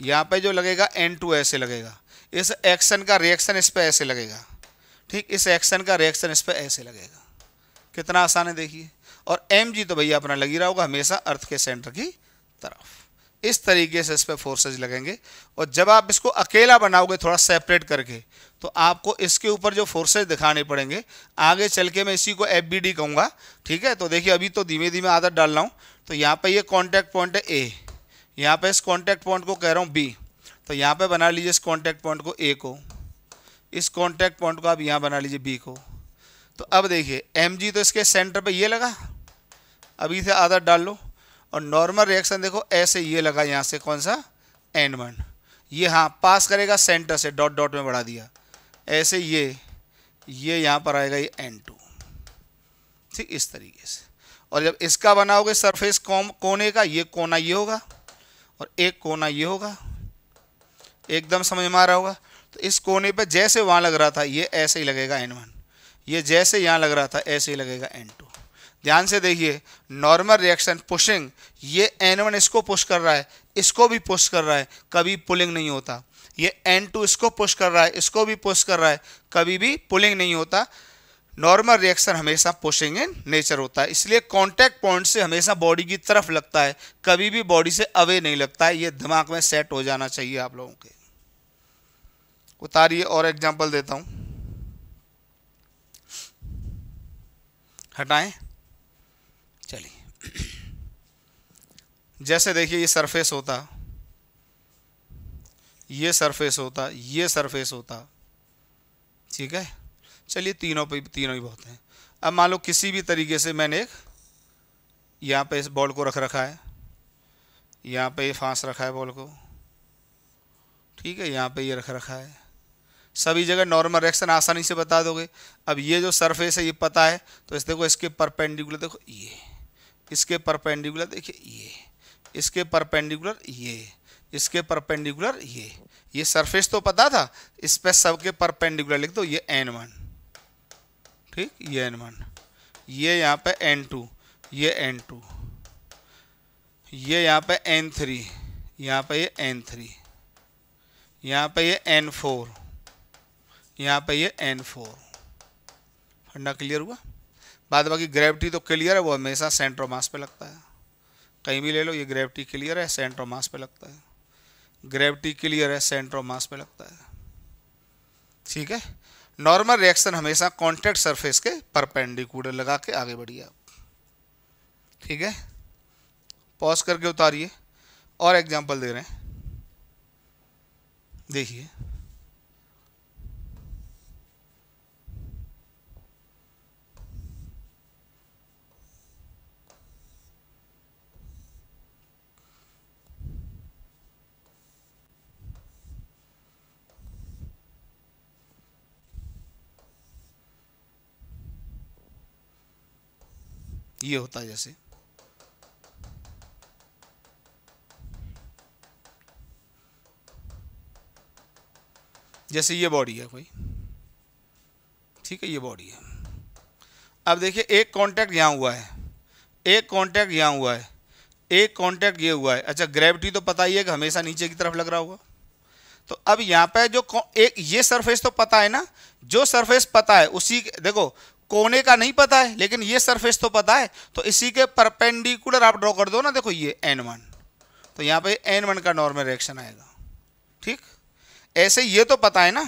Speaker 1: यहाँ पे जो लगेगा एन टू ऐसे लगेगा इस एक्शन का रिएक्शन इस पर ऐसे लगेगा ठीक इस एक्शन का रिएक्शन इस पर ऐसे लगेगा कितना आसान है देखिए और एम जी तो भैया अपना लगी रहा होगा हमेशा अर्थ के सेंटर की तरफ इस तरीके से इस पर फोर्सेज लगेंगे और जब आप इसको अकेला बनाओगे थोड़ा सेपरेट करके तो आपको इसके ऊपर जो फोर्सेज दिखाने पड़ेंगे आगे चल के मैं इसी को एफ बी डी कहूँगा ठीक है तो देखिए अभी तो धीमे धीमे आदत डाल रहा हूँ तो यहाँ पर ये कॉन्टैक्ट पॉइंट है ए यहाँ पर इस कॉन्टैक्ट पॉइंट को कह रहा हूँ बी तो यहाँ पर बना लीजिए इस कॉन्टैक्ट पॉइंट को ए को इस कॉन्टैक्ट पॉइंट को आप यहाँ बना लीजिए बी को तो अब देखिए एम जी तो इसके सेंटर पर ये लगा अभी से आधा डाल लो और नॉर्मल रिएक्शन देखो ऐसे ये लगा यहाँ से कौन सा एंड वन ये हाँ पास करेगा सेंटर से डॉट डॉट में बढ़ा दिया ऐसे ये ये यहाँ पर आएगा ये एन टू ठीक इस तरीके से और जब इसका बनाओगे सरफेस कौम कोने का ये कोना ये होगा और एक कोना ये होगा एकदम समझ में आ रहा होगा तो इस कोने पर जैसे वहाँ लग रहा था ये ऐसे ही लगेगा एन वन ये जैसे यहाँ लग रहा था ऐसे ही लगेगा एन टू ध्यान से देखिए नॉर्मल रिएक्शन पुशिंग ये एन वन इसको पुश कर रहा है इसको भी पुश कर रहा है कभी पुलिंग नहीं होता ये एन टू इसको पुश कर रहा है इसको भी पुश कर रहा है कभी भी पुलिंग नहीं होता नॉर्मल रिएक्शन हमेशा पुशिंग इन नेचर होता है इसलिए कॉन्टैक्ट पॉइंट से हमेशा बॉडी की तरफ लगता है कभी भी बॉडी से अवे नहीं लगता है ये दिमाग में सेट हो जाना चाहिए आप लोगों के उतारिए और एग्जाम्पल देता हूँ हटाएं चलिए जैसे देखिए ये सरफेस होता ये सरफेस होता ये सरफेस होता ठीक है चलिए तीनों पे तीनों ही बहुत हैं अब मान लो किसी भी तरीके से मैंने एक यहाँ पे इस बॉल को रख रखा है यहाँ पे ये फांस रखा है बॉल को ठीक है यहाँ पे ये रख रखा है सभी जगह नॉर्मल रिएक्शन आसानी से बता दोगे अब ये जो सरफेस है ये पता है तो इस देखो इसके परपेंडिकुलर देखो ये इसके परपेंडिकुलर देखिए ये इसके परपेंडिकुलर ये इसके परपेंडिकुलर ये ये सरफेस तो पता था इस पर सबके परपेंडिकुलर लिख दो ये एन वन ठीक ये एन वन ये यहाँ पे एन टू ये एन टू ये यहाँ पे एन थ्री यहाँ पे ये एन थ्री यहाँ पे ये एन फोर यहाँ पे ये एन फोर फंडा क्लियर हुआ बाद बाकी ग्रेविटी तो क्लियर है वो हमेशा सेंट्रो मास पे लगता है कहीं भी ले लो ये ग्रेविटी क्लियर है सेंट्रो मास पे लगता है ग्रेविटी क्लियर है सेंट्रो मास पे लगता है ठीक है नॉर्मल रिएक्शन हमेशा कॉन्टैक्ट सरफेस के परपेंडिकुलर लगा के आगे बढ़िए आप ठीक है पॉज करके उतारिए और एग्जाम्पल दे रहे हैं देखिए ये होता जैसे जैसे ये बॉडी है कोई ठीक है ये बॉडी है अब देखिए एक कांटेक्ट यहाँ हुआ है एक कांटेक्ट यहाँ हुआ है एक कांटेक्ट ये हुआ है अच्छा ग्रेविटी तो पता ही है कि हमेशा नीचे की तरफ लग रहा होगा तो अब यहाँ पे जो एक ये सरफेस तो पता है ना जो सरफेस पता है उसी देखो कोने का नहीं पता है लेकिन ये सरफेस तो पता है तो इसी के परपेंडिकुलर आप ड्रॉ कर दो ना देखो ये एन वन तो यहाँ पे एन वन का नॉर्मल रिएक्शन आएगा ठीक ऐसे ये तो पता है ना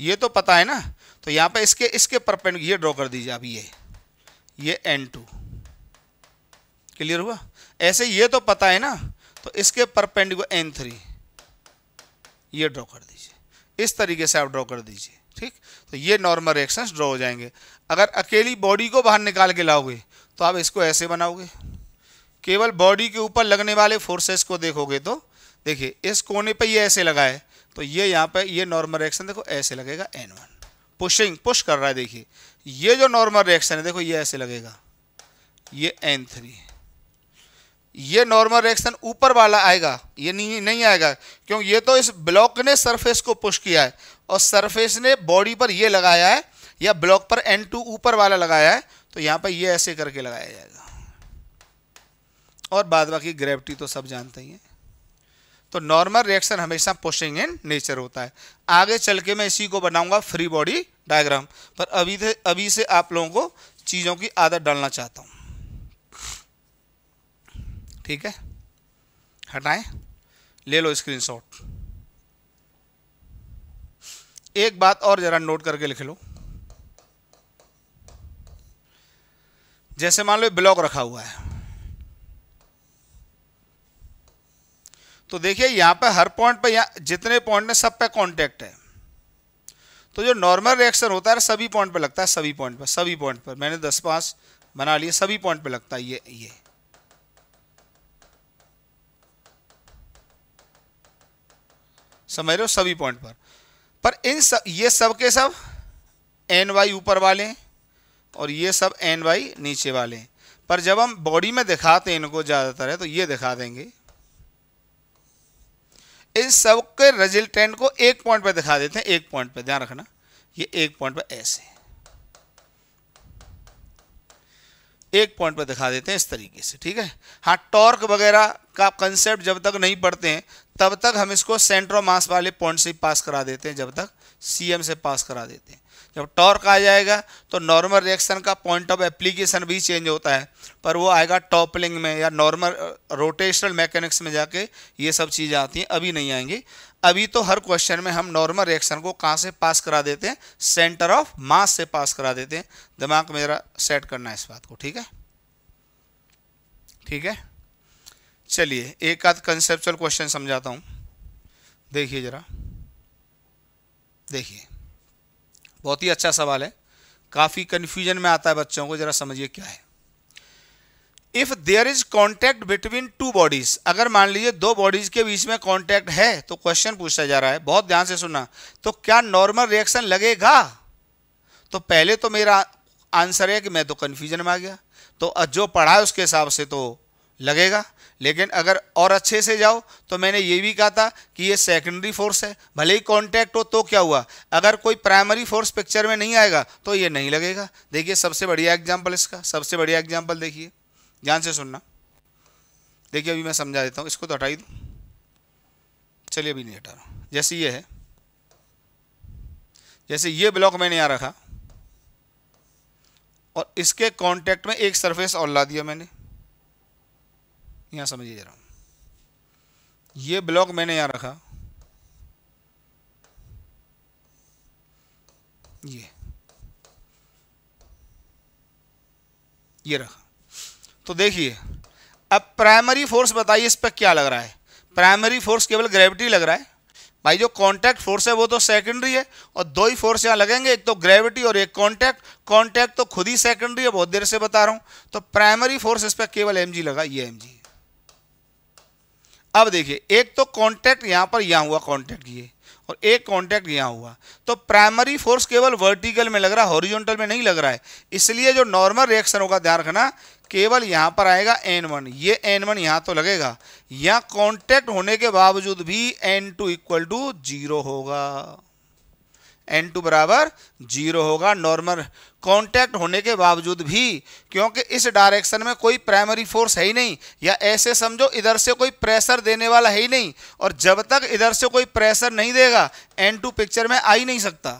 Speaker 1: ये तो पता है ना तो यहाँ पे इसके इसके परपेंड ये ड्रॉ कर दीजिए आप ये ये एन टू क्लियर हुआ ऐसे ये तो पता है ना तो इसके परपेंडिकुलर एन थ्री ये ड्रॉ कर दीजिए इस तरीके से आप ड्रॉ कर दीजिए ठीक तो ये नॉर्मल रिएक्शंस ड्रॉ हो जाएंगे अगर अकेली बॉडी को बाहर निकाल के लाओगे तो आप इसको ऐसे बनाओगे केवल बॉडी के ऊपर लगने वाले फोर्सेस को देखोगे तो देखिए इस कोने पर ये ऐसे लगा है तो ये यहाँ पर ये नॉर्मल रिएक्शन देखो ऐसे लगेगा एन वन पुशिंग पुश कर रहा है देखिए ये जो नॉर्मल रिएक्शन है देखो ये ऐसे लगेगा ये एन थ्री ये नॉर्मल रिएक्शन ऊपर वाला आएगा ये नहीं नहीं आएगा क्यों ये तो इस ब्लॉक ने सरफेस को पुश किया है और सरफेस ने बॉडी पर ये लगाया है या ब्लॉक पर एन टू ऊपर वाला लगाया है तो यहाँ पर ये ऐसे करके लगाया जाएगा और बाद बाकी ग्रेविटी तो सब जानते ही हैं तो नॉर्मल रिएक्शन हमेशा पुशिंग इन नेचर होता है आगे चल के मैं इसी को बनाऊँगा फ्री बॉडी डायग्राम पर अभी अभी से आप लोगों को चीज़ों की आदत डालना चाहता हूँ ठीक है हटाएं ले लो स्क्रीनशॉट एक बात और जरा नोट करके लिख लो जैसे मान लो ब्लॉक रखा हुआ है तो देखिए यहां पर हर पॉइंट पर जितने पॉइंट में सब पे कांटेक्ट है तो जो नॉर्मल रिएक्शन होता है सभी पॉइंट पे लगता है सभी पॉइंट पर सभी पॉइंट पर मैंने दस पांच बना लिए सभी पॉइंट पे लगता है ये ये समझ रहे हो सभी पॉइंट पर पर इन सब ये सब के सब एन वाई ऊपर वाले और ये सब एन वाई नीचे वाले पर जब हम बॉडी में दिखाते हैं इनको ज़्यादातर है तो ये दिखा देंगे इन सब के रिजल्टेंट को एक पॉइंट पर दिखा देते हैं एक पॉइंट पर ध्यान रखना ये एक पॉइंट पर ऐसे एक पॉइंट पर दिखा देते हैं इस तरीके से ठीक है हाँ टॉर्क वगैरह का कंसेप्ट जब तक नहीं पढ़ते हैं तब तक हम इसको सेंटर ऑफ मास वाले पॉइंट से पास करा देते हैं जब तक सीएम से पास करा देते हैं जब टॉर्क आ जाएगा तो नॉर्मल रिएक्शन का पॉइंट ऑफ एप्लीकेशन भी चेंज होता है पर वो आएगा टॉपलिंग में या नॉर्मल रोटेशनल मैकेनिक्स में जाके ये सब चीज़ें आती हैं अभी नहीं आएंगी अभी तो हर क्वेश्चन में हम नॉर्मल रिएक्शन को कहाँ से पास करा देते हैं सेंटर ऑफ मास से पास करा देते हैं दिमाग मेरा सेट करना है इस बात को ठीक है ठीक है चलिए एक आध कंसेप्चुअल क्वेश्चन समझाता हूँ देखिए ज़रा देखिए बहुत ही अच्छा सवाल है काफ़ी कन्फ्यूजन में आता है बच्चों को ज़रा समझिए क्या है if there is contact between two bodies अगर मान लीजिए दो बॉडीज के बीच में कॉन्टैक्ट है तो क्वेश्चन पूछा जा रहा है बहुत ध्यान से सुना तो क्या नॉर्मल रिएक्शन लगेगा तो पहले तो मेरा आंसर है कि मैं तो कन्फ्यूजन में आ गया तो जो पढ़ा है उसके हिसाब से तो लगेगा लेकिन अगर और अच्छे से जाओ तो मैंने ये भी कहा था कि ये सेकेंडरी फोर्स है भले ही कांटेक्ट हो तो क्या हुआ अगर कोई प्राइमरी फोर्स पिक्चर में नहीं आएगा तो ये नहीं लगेगा देखिए सबसे बढ़िया एग्जाम्पल इसका सबसे बढ़िया एग्जाम्पल देखिए ध्यान से सुनना देखिए अभी मैं समझा देता हूँ इसको तो हटाई दूँ चलिए अभी नहीं हटा रहा जैसे ये है जैसे ये ब्लॉक मैंने यहाँ रखा और इसके कॉन्टैक्ट में एक सरफेस और ला दिया मैंने यहाँ समझिए जरा ये ब्लॉक मैंने यहाँ रखा ये ये रखा तो देखिए अब प्राइमरी फोर्स बताइए इस पर क्या लग रहा है प्राइमरी फोर्स केवल ग्रेविटी लग रहा है भाई जो कांटेक्ट फोर्स है वो तो सेकेंडरी है और दो ही फोर्स यहाँ लगेंगे एक तो ग्रेविटी और एक कांटेक्ट कांटेक्ट तो खुद ही सेकेंडरी है बहुत देर से बता रहा हूँ तो प्राइमरी फोर्स इस पर केवल एम लगा ये एम है अब देखिए एक तो कॉन्टैक्ट यहाँ पर यहाँ हुआ कॉन्टैक्ट ये और एक कॉन्टैक्ट यहाँ हुआ तो प्राइमरी फोर्स केवल वर्टिकल में लग रहा है हॉरिजॉन्टल में नहीं लग रहा है इसलिए जो नॉर्मल रिएक्शन होगा ध्यान रखना केवल यहाँ पर आएगा एन वन ये एन वन यहाँ तो लगेगा यहाँ कॉन्टैक्ट होने के बावजूद भी N two equal to zero होगा एन टू बराबर जीरो होगा नॉर्मल कांटेक्ट होने के बावजूद भी क्योंकि इस डायरेक्शन में कोई प्राइमरी फोर्स है ही नहीं या ऐसे समझो इधर से कोई प्रेशर देने वाला है ही नहीं और जब तक इधर से कोई प्रेशर नहीं देगा एन टू पिक्चर में आ ही नहीं सकता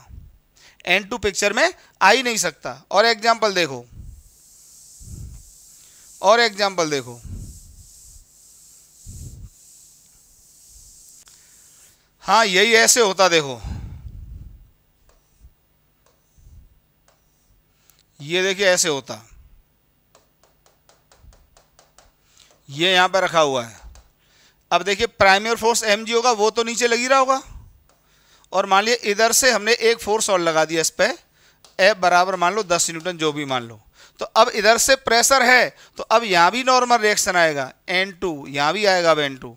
Speaker 1: एन टू पिक्चर में आ ही नहीं सकता और एग्जाम्पल देखो और एग्जाम्पल देखो हाँ यही ऐसे होता देखो ये देखिए ऐसे होता ये यहां पर रखा हुआ है अब देखिए प्राइमरी फोर्स एम जी होगा वो तो नीचे लगी रहा होगा और मान लिया इधर से हमने एक फोर्स और लगा दिया इस पर एफ बराबर मान लो दस न्यूटन जो भी मान लो तो अब इधर से प्रेशर है तो अब यहाँ भी नॉर्मल रिएक्शन आएगा एन टू यहाँ भी आएगा अब एन टू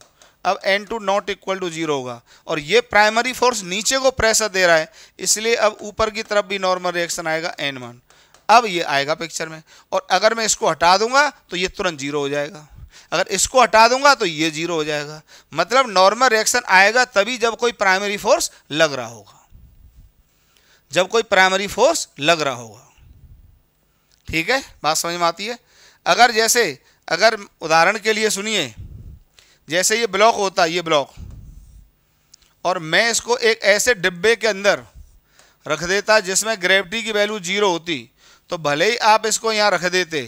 Speaker 1: अब N two not equal to zero होगा और ये प्राइमरी फोर्स नीचे को प्रेशर दे रहा है इसलिए अब ऊपर की तरफ भी नॉर्मल रिएक्शन आएगा एन वन अब ये आएगा पिक्चर में और अगर मैं इसको हटा दूंगा तो ये तुरंत जीरो हो जाएगा अगर इसको हटा दूंगा तो ये जीरो हो जाएगा मतलब नॉर्मल रिएक्शन आएगा तभी जब कोई प्राइमरी फोर्स लग रहा होगा जब कोई प्राइमरी फोर्स लग रहा होगा ठीक है बात समझ में आती है अगर जैसे अगर उदाहरण के लिए सुनिए जैसे ये ब्लॉक होता है ये ब्लॉक और मैं इसको एक ऐसे डिब्बे के अंदर रख देता जिसमें ग्रेविटी की वैल्यू जीरो होती तो भले ही आप इसको यहाँ रख देते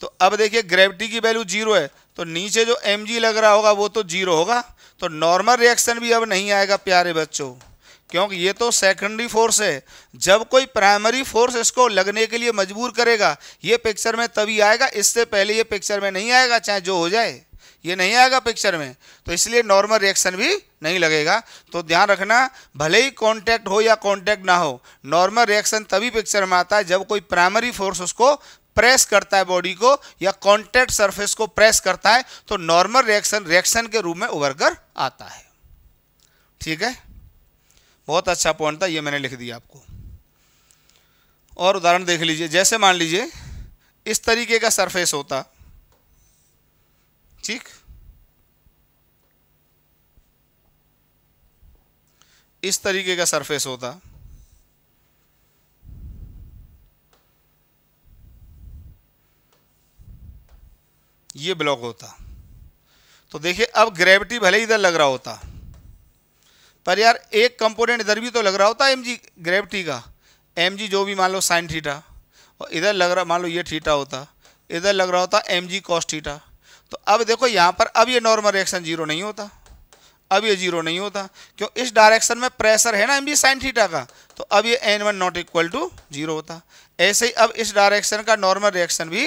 Speaker 1: तो अब देखिए ग्रेविटी की वैल्यू जीरो है तो नीचे जो एम लग रहा होगा वो तो जीरो होगा तो नॉर्मल रिएक्शन भी अब नहीं आएगा प्यारे बच्चों क्योंकि ये तो सेकेंडरी फोर्स है जब कोई प्राइमरी फोर्स इसको लगने के लिए मजबूर करेगा ये पिक्चर में तभी आएगा इससे पहले ये पिक्चर में नहीं आएगा चाहे जो हो जाए ये नहीं आएगा पिक्चर में तो इसलिए नॉर्मल रिएक्शन भी नहीं लगेगा तो ध्यान रखना भले ही कॉन्टैक्ट हो या कॉन्टैक्ट ना हो नॉर्मल रिएक्शन तभी पिक्चर में आता है जब कोई प्राइमरी फोर्स उसको प्रेस करता है बॉडी को या कॉन्टैक्ट सरफेस को प्रेस करता है तो नॉर्मल रिएक्शन रिएक्शन के रूप में उभर कर आता है ठीक है बहुत अच्छा पॉइंट था ये मैंने लिख दिया आपको और उदाहरण देख लीजिए जैसे मान लीजिए इस तरीके का सरफेस होता ठीक इस तरीके का सरफेस होता ये ब्लॉक होता तो देखिए अब ग्रेविटी भले ही इधर लग रहा होता पर यार एक कंपोनेंट इधर भी तो लग रहा होता एम जी ग्रेविटी का एम जी जो भी मान लो साइन थीटा और इधर लग रहा मान लो ये थीटा होता इधर लग रहा होता एम जी कॉस्ट थीटा तो अब देखो यहाँ पर अब ये नॉर्मल रिएक्शन जीरो नहीं होता अब ये जीरो नहीं होता क्यों इस डायरेक्शन में प्रेशर है ना एम जी साइन थीटा का तो अब ये N one not equal to zero होता ऐसे ही अब इस डायरेक्शन का नॉर्मल रिएक्शन भी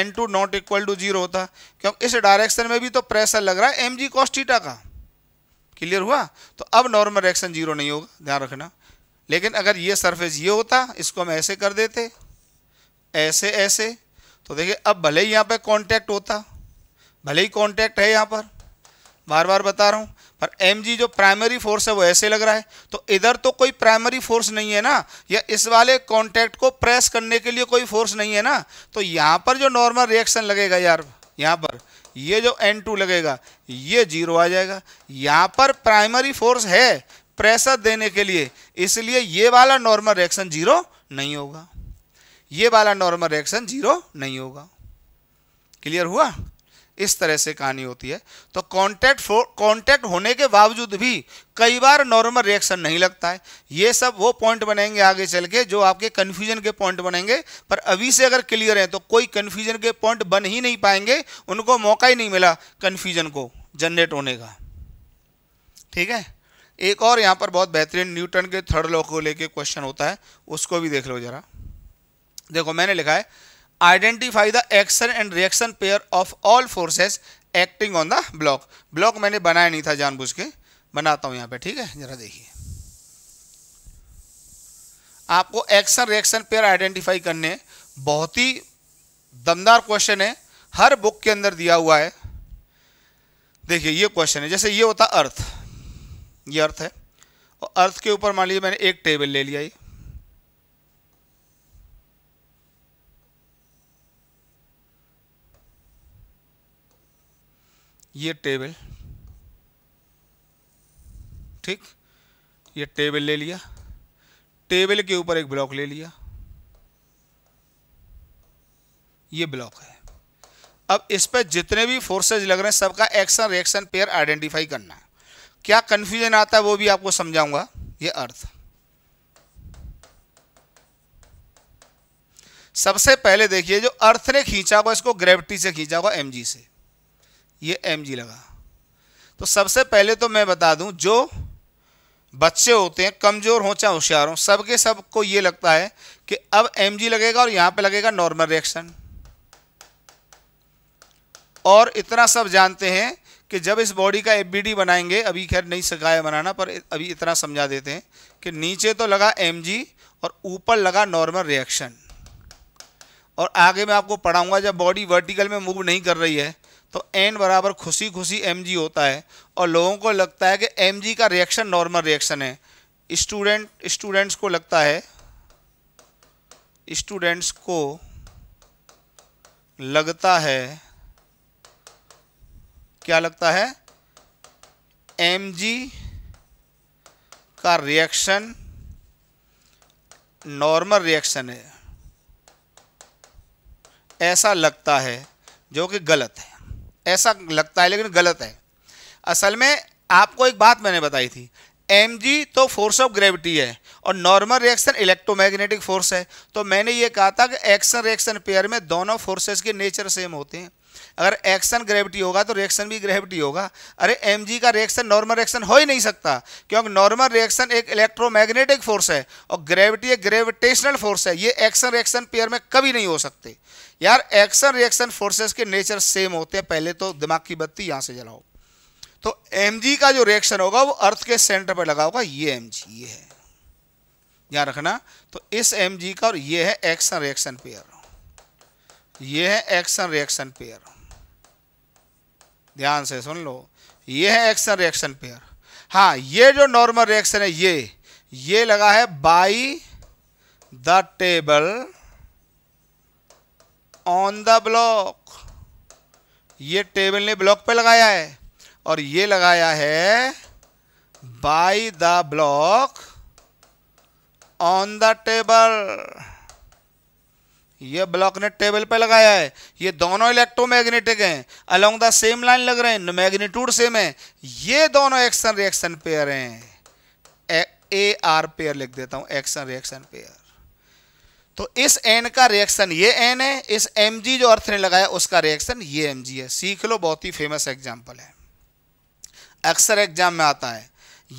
Speaker 1: N two not equal to zero होता क्योंकि इस डायरेक्शन में भी तो प्रेशर लग रहा है एम जी थीटा का क्लियर हुआ तो अब नॉर्मल रिएक्शन जीरो नहीं होगा ध्यान रखना लेकिन अगर ये सरफेस ये होता इसको हम ऐसे कर देते ऐसे ऐसे तो देखिए अब भले ही यहाँ पे कांटेक्ट होता भले ही कॉन्टैक्ट है यहाँ पर बार बार बता रहा हूँ पर एम जी जो प्राइमरी फोर्स है वो ऐसे लग रहा है तो इधर तो कोई प्राइमरी फोर्स नहीं है ना या इस वाले कॉन्टैक्ट को प्रेस करने के लिए कोई फोर्स नहीं है ना तो यहाँ पर जो नॉर्मल रिएक्शन लगेगा यार यहाँ पर ये जो N2 लगेगा ये जीरो आ जाएगा यहाँ पर प्राइमरी फोर्स है प्रेशर देने के लिए इसलिए ये वाला नॉर्मल रिएक्शन जीरो नहीं होगा ये वाला नॉर्मल रिएक्शन जीरो नहीं होगा क्लियर हुआ इस तरह से कहानी होती है तो कांटेक्ट कांटेक्ट होने के बावजूद भी कई बार नॉर्मल रिएक्शन नहीं लगता है ये सब वो पॉइंट बनेंगे आगे चल के जो आपके कन्फ्यूजन के पॉइंट बनेंगे पर अभी से अगर क्लियर हैं तो कोई कन्फ्यूजन के पॉइंट बन ही नहीं पाएंगे उनको मौका ही नहीं मिला कन्फ्यूजन को जनरेट होने का ठीक है एक और यहाँ पर बहुत बेहतरीन न्यूटन के थर्ड लॉ को लेके क्वेश्चन होता है उसको भी देख लो जरा देखो मैंने लिखा है identify the action and reaction pair of all forces acting on the block block मैंने बनाया नहीं था जानबूझ के बनाता हूँ यहाँ पे ठीक है जरा देखिए आपको एक्शन रिएक्शन पेयर आइडेंटिफाई करने बहुत ही दमदार क्वेश्चन है हर बुक के अंदर दिया हुआ है देखिए ये क्वेश्चन है जैसे ये होता अर्थ ये अर्थ है और अर्थ के ऊपर मान लीजिए मैंने एक टेबल ले लिया ये ये टेबल ठीक ये टेबल ले लिया टेबल के ऊपर एक ब्लॉक ले लिया ये ब्लॉक है अब इस पर जितने भी फोर्सेज लग रहे हैं सबका एक्शन रिएक्शन पेयर आइडेंटिफाई करना है क्या कन्फ्यूजन आता है वो भी आपको समझाऊंगा ये अर्थ सबसे पहले देखिए जो अर्थ ने खींचा होगा इसको ग्रेविटी से खींचा होगा एमजी से ये एम जी लगा तो सबसे पहले तो मैं बता दूं जो बच्चे होते हैं कमज़ोर हों चाहे होशियार हों सबके को ये लगता है कि अब एम जी लगेगा और यहाँ पे लगेगा नॉर्मल रिएक्शन और इतना सब जानते हैं कि जब इस बॉडी का एफ बनाएंगे अभी खैर नहीं सिखाया बनाना पर अभी इतना समझा देते हैं कि नीचे तो लगा एम और ऊपर लगा नॉर्मल रिएक्शन और आगे मैं आपको पढ़ाऊंगा जब बॉडी वर्टिकल में मूव नहीं कर रही है तो एन बराबर खुशी खुशी एम जी होता है और लोगों को लगता है कि एम जी का रिएक्शन नॉर्मल रिएक्शन है स्टूडेंट स्टूडेंट्स को लगता है स्टूडेंट्स को लगता है क्या लगता है एम जी का रिएक्शन नॉर्मल रिएक्शन है ऐसा लगता है जो कि गलत है ऐसा लगता है लेकिन गलत है असल में आपको एक बात मैंने बताई थी एम तो फोर्स ऑफ ग्रेविटी है और नॉर्मल रिएक्शन इलेक्ट्रोमैग्नेटिक फोर्स है तो मैंने ये कहा था कि एक्शन रिएक्शन पेयर में दोनों फोर्सेस के नेचर सेम होते हैं अगर एक्शन ग्रेविटी होगा तो रिएक्शन भी ग्रेविटी होगा अरे एम का रिएक्शन नॉर्मल रिएक्शन हो ही नहीं सकता क्योंकि नॉर्मल रिएक्शन एक इलेक्ट्रोमैग्नेटिक फोर्स है और ग्रेविटी एक ग्रेविटेशनल फोर्स है ये एक्शन रिएक्शन पेयर में कभी नहीं हो सकते यार एक्शन रिएक्शन फोर्सेस के नेचर सेम होते हैं पहले तो दिमाग की बत्ती यहाँ से जलाओ तो एम का जो रिएक्शन होगा वो अर्थ के सेंटर पर लगा होगा ये एम ये है यहाँ रखना तो इस एम का और ये है एक्शन रिएक्शन पेयर ये है एक्शन रिएक्शन पेयर ध्यान से सुन लो ये है एक्शन रिएक्शन पेयर हाँ ये जो नॉर्मल रिएक्शन है ये ये लगा है by the table on the block ये टेबल ने ब्लॉक पे लगाया है और ये लगाया है by the block on the table ये ब्लॉक ने टेबल पे लगाया है ये दोनों इलेक्ट्रोमैग्नेटिक हैं अलोंग द सेम लाइन लग रहे हैं मैग्नीट्यूड सेम है ये दोनों एक्शन रिएक्शन पेयर हैं ए आर पेयर लिख देता हूं एक्शन रिएक्शन पेयर तो इस एन का रिएक्शन ये एन है इस एम जी जो अर्थ ने लगाया उसका रिएक्शन ये एम जी है सीख लो बहुत ही फेमस एग्जाम्पल है अक्सर एग्जाम में आता है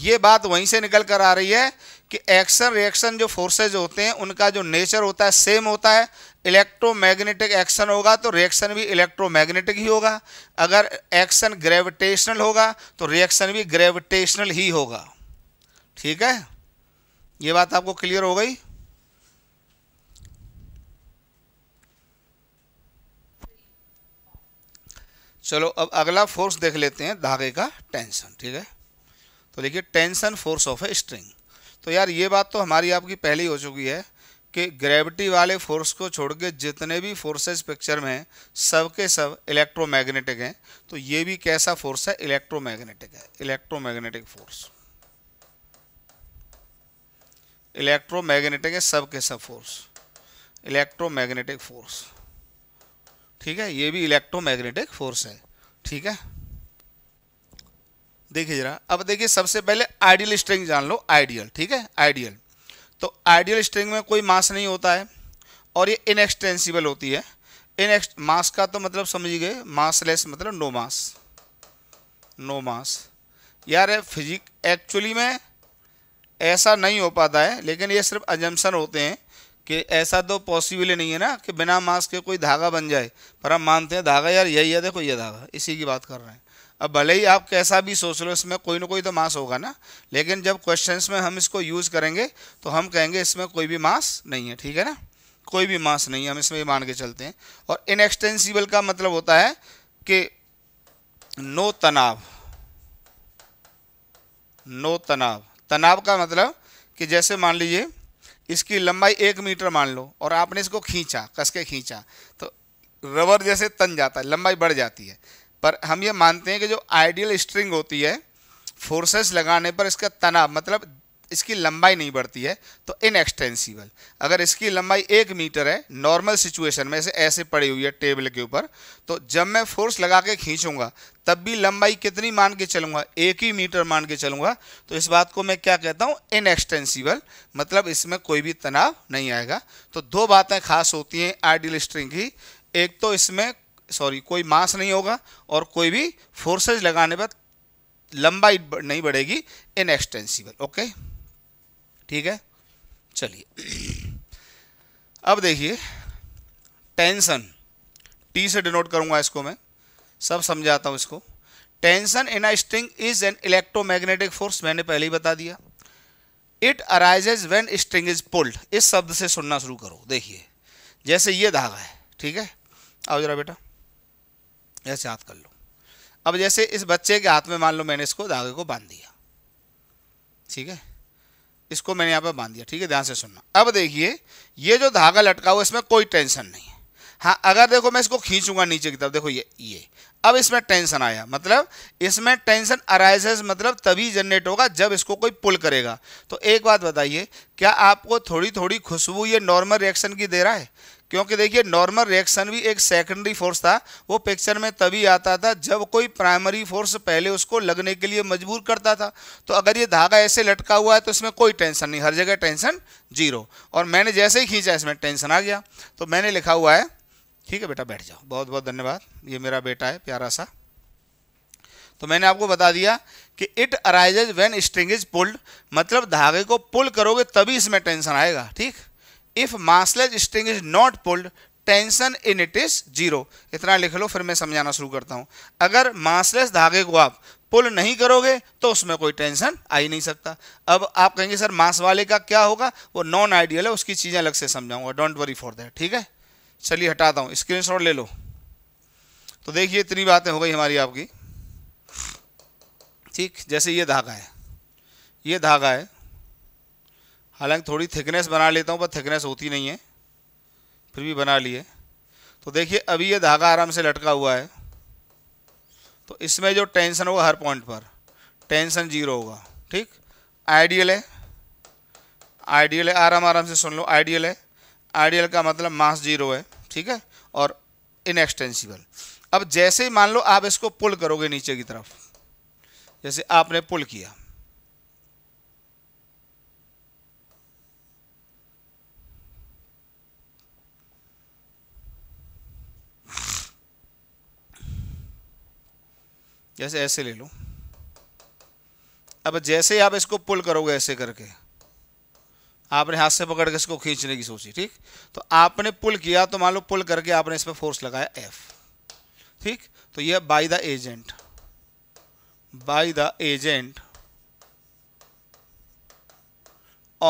Speaker 1: ये बात वहीं से निकल कर आ रही है कि एक्शन रिएक्शन जो फोर्सेज होते हैं उनका जो नेचर होता है सेम होता है इलेक्ट्रोमैग्नेटिक एक्शन होगा तो रिएक्शन भी इलेक्ट्रोमैग्नेटिक ही होगा अगर एक्शन ग्रेविटेशनल होगा तो रिएक्शन भी ग्रेविटेशनल ही होगा ठीक है ये बात आपको क्लियर हो गई चलो अब अगला फोर्स देख लेते हैं धागे का टेंशन ठीक है तो देखिए tension force of a string तो यार ये बात तो हमारी आपकी पहली हो चुकी है कि ग्रेविटी वाले फोर्स को छोड़ के जितने भी फोर्सेस पिक्चर में हैं सब के सब इलेक्ट्रोमैग्नेटिक हैं तो ये भी कैसा फोर्स है इलेक्ट्रोमैग्नेटिक है इलेक्ट्रोमैग्नेटिक फोर्स इलेक्ट्रोमैग्नेटिक है सब के सब फोर्स इलेक्ट्रोमैग्नेटिक फोर्स ठीक है ये भी इलेक्ट्रोमैग्नेटिक फोर्स है ठीक है देखिए जरा अब देखिए सबसे पहले आइडियल स्ट्रिंग जान लो आइडियल ठीक है आइडियल तो आइडियल स्ट्रिंग में कोई मास नहीं होता है और ये इनएक्सटेंसिबल होती है इन मास का तो मतलब समझ गए मासलेस मतलब नो मास नो मास यार फिजिक एक्चुअली में ऐसा नहीं हो पाता है लेकिन ये सिर्फ अजम्पन होते हैं कि ऐसा तो पॉसिबल ही नहीं है ना कि बिना मास के कोई धागा बन जाए पर हम मानते हैं धागा यार यही है देखो ये धागा इसी की बात कर रहे हैं अब भले ही आप कैसा भी सोच लो इसमें कोई ना कोई तो मास होगा ना लेकिन जब क्वेश्चन में हम इसको यूज़ करेंगे तो हम कहेंगे इसमें कोई भी मास नहीं है ठीक है ना कोई भी मास नहीं है हम इसमें ये मान के चलते हैं और इनएक्सटेंसिबल का मतलब होता है कि नो तनाव नो तनाव तनाव का मतलब कि जैसे मान लीजिए इसकी लंबाई एक मीटर मान लो और आपने इसको खींचा कस के खींचा तो रबर जैसे तन जाता है लंबाई बढ़ जाती है पर हम ये मानते हैं कि जो आइडियल स्ट्रिंग होती है फोर्सेस लगाने पर इसका तनाव मतलब इसकी लंबाई नहीं बढ़ती है तो इन एक्सटेंसिबल अगर इसकी लंबाई एक मीटर है नॉर्मल सिचुएशन में ऐसे ऐसे पड़ी हुई है टेबल के ऊपर तो जब मैं फोर्स लगा के खींचूंगा तब भी लंबाई कितनी मान के चलूंगा एक ही मीटर मान के चलूंगा तो इस बात को मैं क्या कहता हूँ इन एक्सटेंसिबल मतलब इसमें कोई भी तनाव नहीं आएगा तो दो बातें खास होती हैं आइडियल स्ट्रिंग की एक तो इसमें सॉरी कोई मास नहीं होगा और कोई भी फोर्सेज लगाने पर लंबाई नहीं बढ़ेगी इन एक्सटेंसिबल ओके ठीक है चलिए अब देखिए टेंशन टी से डिनोट करूंगा इसको मैं सब समझाता हूं इसको tension in a string is an electromagnetic force मैंने पहले ही बता दिया it arises when string is pulled इस शब्द से सुनना शुरू करो देखिए जैसे ये धागा है ठीक है आओ जरा बेटा ऐसे हाथ कर लो अब जैसे इस बच्चे के हाथ में मान लो मैंने इसको धागे को बांध दिया ठीक है इसको मैंने यहाँ पर बांध दिया ठीक है ध्यान से सुनना अब देखिए ये जो धागा लटका हुआ इसमें कोई टेंशन नहीं है हाँ अगर देखो मैं इसको खींचूंगा नीचे की तरफ देखो ये ये अब इसमें टेंशन आया मतलब इसमें टेंशन अराइजेस मतलब तभी जनरेट होगा जब इसको कोई पुल करेगा तो एक बात बताइए क्या आपको थोड़ी थोड़ी खुशबू ये नॉर्मल रिएक्शन की दे रहा है क्योंकि देखिए नॉर्मल रिएक्शन भी एक सेकेंडरी फोर्स था वो पिक्चर में तभी आता था जब कोई प्राइमरी फोर्स पहले उसको लगने के लिए मजबूर करता था तो अगर ये धागा ऐसे लटका हुआ है तो इसमें कोई टेंशन नहीं हर जगह टेंशन जीरो और मैंने जैसे ही खींचा इसमें टेंशन आ गया तो मैंने लिखा हुआ है ठीक है बेटा बैठ जाओ बहुत बहुत धन्यवाद ये मेरा बेटा है प्यारा सा तो मैंने आपको बता दिया कि it arises when string is pulled मतलब धागे को पुल करोगे तभी इसमें टेंशन आएगा ठीक if massless string is not pulled tension in it is zero इतना लिख लो फिर मैं समझाना शुरू करता हूं अगर मासलेस धागे को आप पुल नहीं करोगे तो उसमें कोई टेंशन आ ही नहीं सकता अब आप कहेंगे सर मास वाले का क्या होगा वो नॉन आइडियल है उसकी चीज़ें अलग से समझाऊंगा डोंट वरी फॉर दैट ठीक है चलिए हटाता हूँ शॉट ले लो तो देखिए इतनी बातें हो गई हमारी आपकी ठीक जैसे ये धागा है ये धागा है हालांकि थोड़ी थिकनेस बना लेता हूँ पर थिकनेस होती नहीं है फिर भी बना लिए तो देखिए अभी ये धागा आराम से लटका हुआ है तो इसमें जो टेंशन होगा हर पॉइंट पर टेंशन जीरो होगा ठीक आइडियल है आइडियल है आराम आराम से सुन लो आइडियल है आइडियल का मतलब मास जीरो है ठीक है और इनएक्सटेंसिबल अब जैसे ही मान लो आप इसको पुल करोगे नीचे की तरफ जैसे आपने पुल किया जैसे ऐसे ले लो अब जैसे आप इसको पुल करोगे ऐसे करके आपने हाथ से पकड़ के इसको खींचने की सोची ठीक तो आपने पुल किया तो मान लो पुल करके आपने इस पर फोर्स लगाया एफ ठीक तो यह by the agent by the agent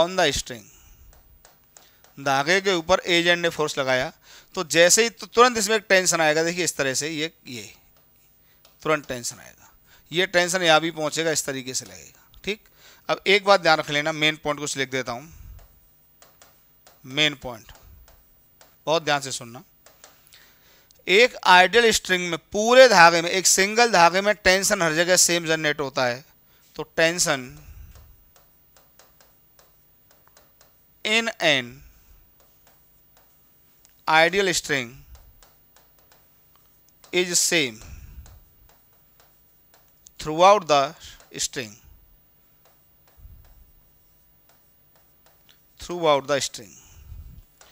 Speaker 1: on the string धागे के ऊपर एजेंट ने फोर्स लगाया तो जैसे ही तो तुरंत इसमें एक टेंशन आएगा देखिए इस तरह से ये ये तुरंत टेंशन आएगा ये टेंशन यहाँ भी पहुँचेगा इस तरीके से लगेगा ठीक अब एक बात ध्यान रख लेना मेन पॉइंट कुछ लिख देता हूँ मेन पॉइंट बहुत ध्यान से सुनना एक आइडियल स्ट्रिंग में पूरे धागे में एक सिंगल धागे में टेंशन हर जगह सेम जनरेट होता है तो tension in an ideal string is same throughout the string throughout the string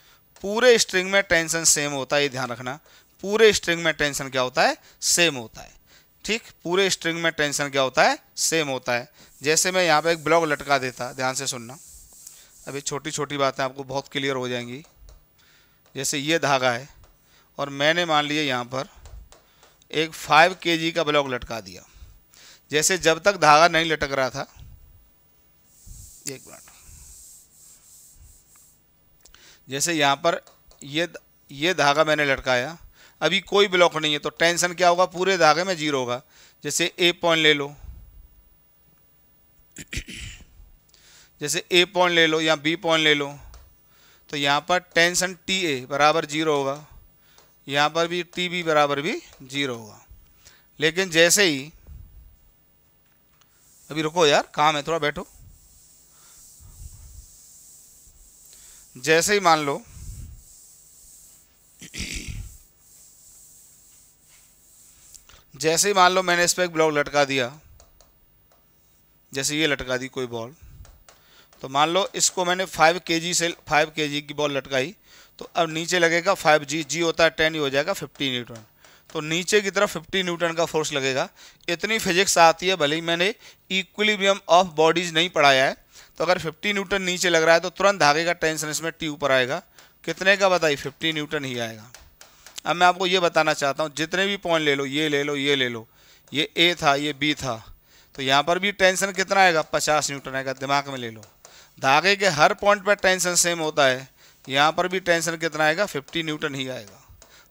Speaker 1: पूरे स्ट्रिंग में टेंशन सेम होता है ये ध्यान रखना पूरे स्ट्रिंग में टेंशन क्या होता है सेम होता है ठीक पूरे स्ट्रिंग में टेंशन क्या होता है सेम होता है जैसे मैं यहाँ पे एक ब्लॉक लटका देता ध्यान से सुनना अभी छोटी छोटी बातें आपको बहुत क्लियर हो जाएंगी जैसे ये धागा है और मैंने मान लिया यहाँ पर एक फाइव के का ब्लॉक लटका दिया जैसे जब तक धागा नहीं लटक रहा था एक मिनट जैसे यहाँ पर ये ये धागा मैंने लटकाया अभी कोई ब्लॉक नहीं है तो टेंशन क्या होगा पूरे धागे में जीरो होगा जैसे ए पॉइंट ले लो जैसे ए पॉइंट ले लो या बी पॉइंट ले लो तो यहाँ पर टेंशन टी ए बराबर जीरो होगा यहाँ पर भी टी बी बराबर भी जीरो होगा लेकिन जैसे ही अभी रुको यार काम है थोड़ा बैठो जैसे ही मान लो जैसे ही मान लो मैंने इस पर एक ब्लॉक लटका दिया जैसे ये लटका दी कोई बॉल तो मान लो इसको मैंने फाइव के जी से फाइव के जी की बॉल लटकाई तो अब नीचे लगेगा फाइव जी जी होता है टेन ही हो जाएगा फिफ्टी न्यूटन तो नीचे की तरफ 50 न्यूटन का फोर्स लगेगा इतनी फिजिक्स आती है भले ही मैंने इक्विलिब्रियम ऑफ बॉडीज नहीं पढ़ाया है तो अगर 50 न्यूटन नीचे लग रहा है तो तुरंत धागे का टेंशन इसमें टी ऊपर आएगा कितने का बताइए 50 न्यूटन ही आएगा अब मैं आपको ये बताना चाहता हूँ जितने भी पॉइंट ले लो ये ले लो ये ले लो ये ए था ये बी था तो यहाँ पर भी टेंशन कितना आएगा पचास न्यूटन आएगा दिमाग में ले लो धागे के हर पॉइंट पर टेंशन सेम होता है यहाँ पर भी टेंशन कितना आएगा फिफ्टी न्यूटन ही आएगा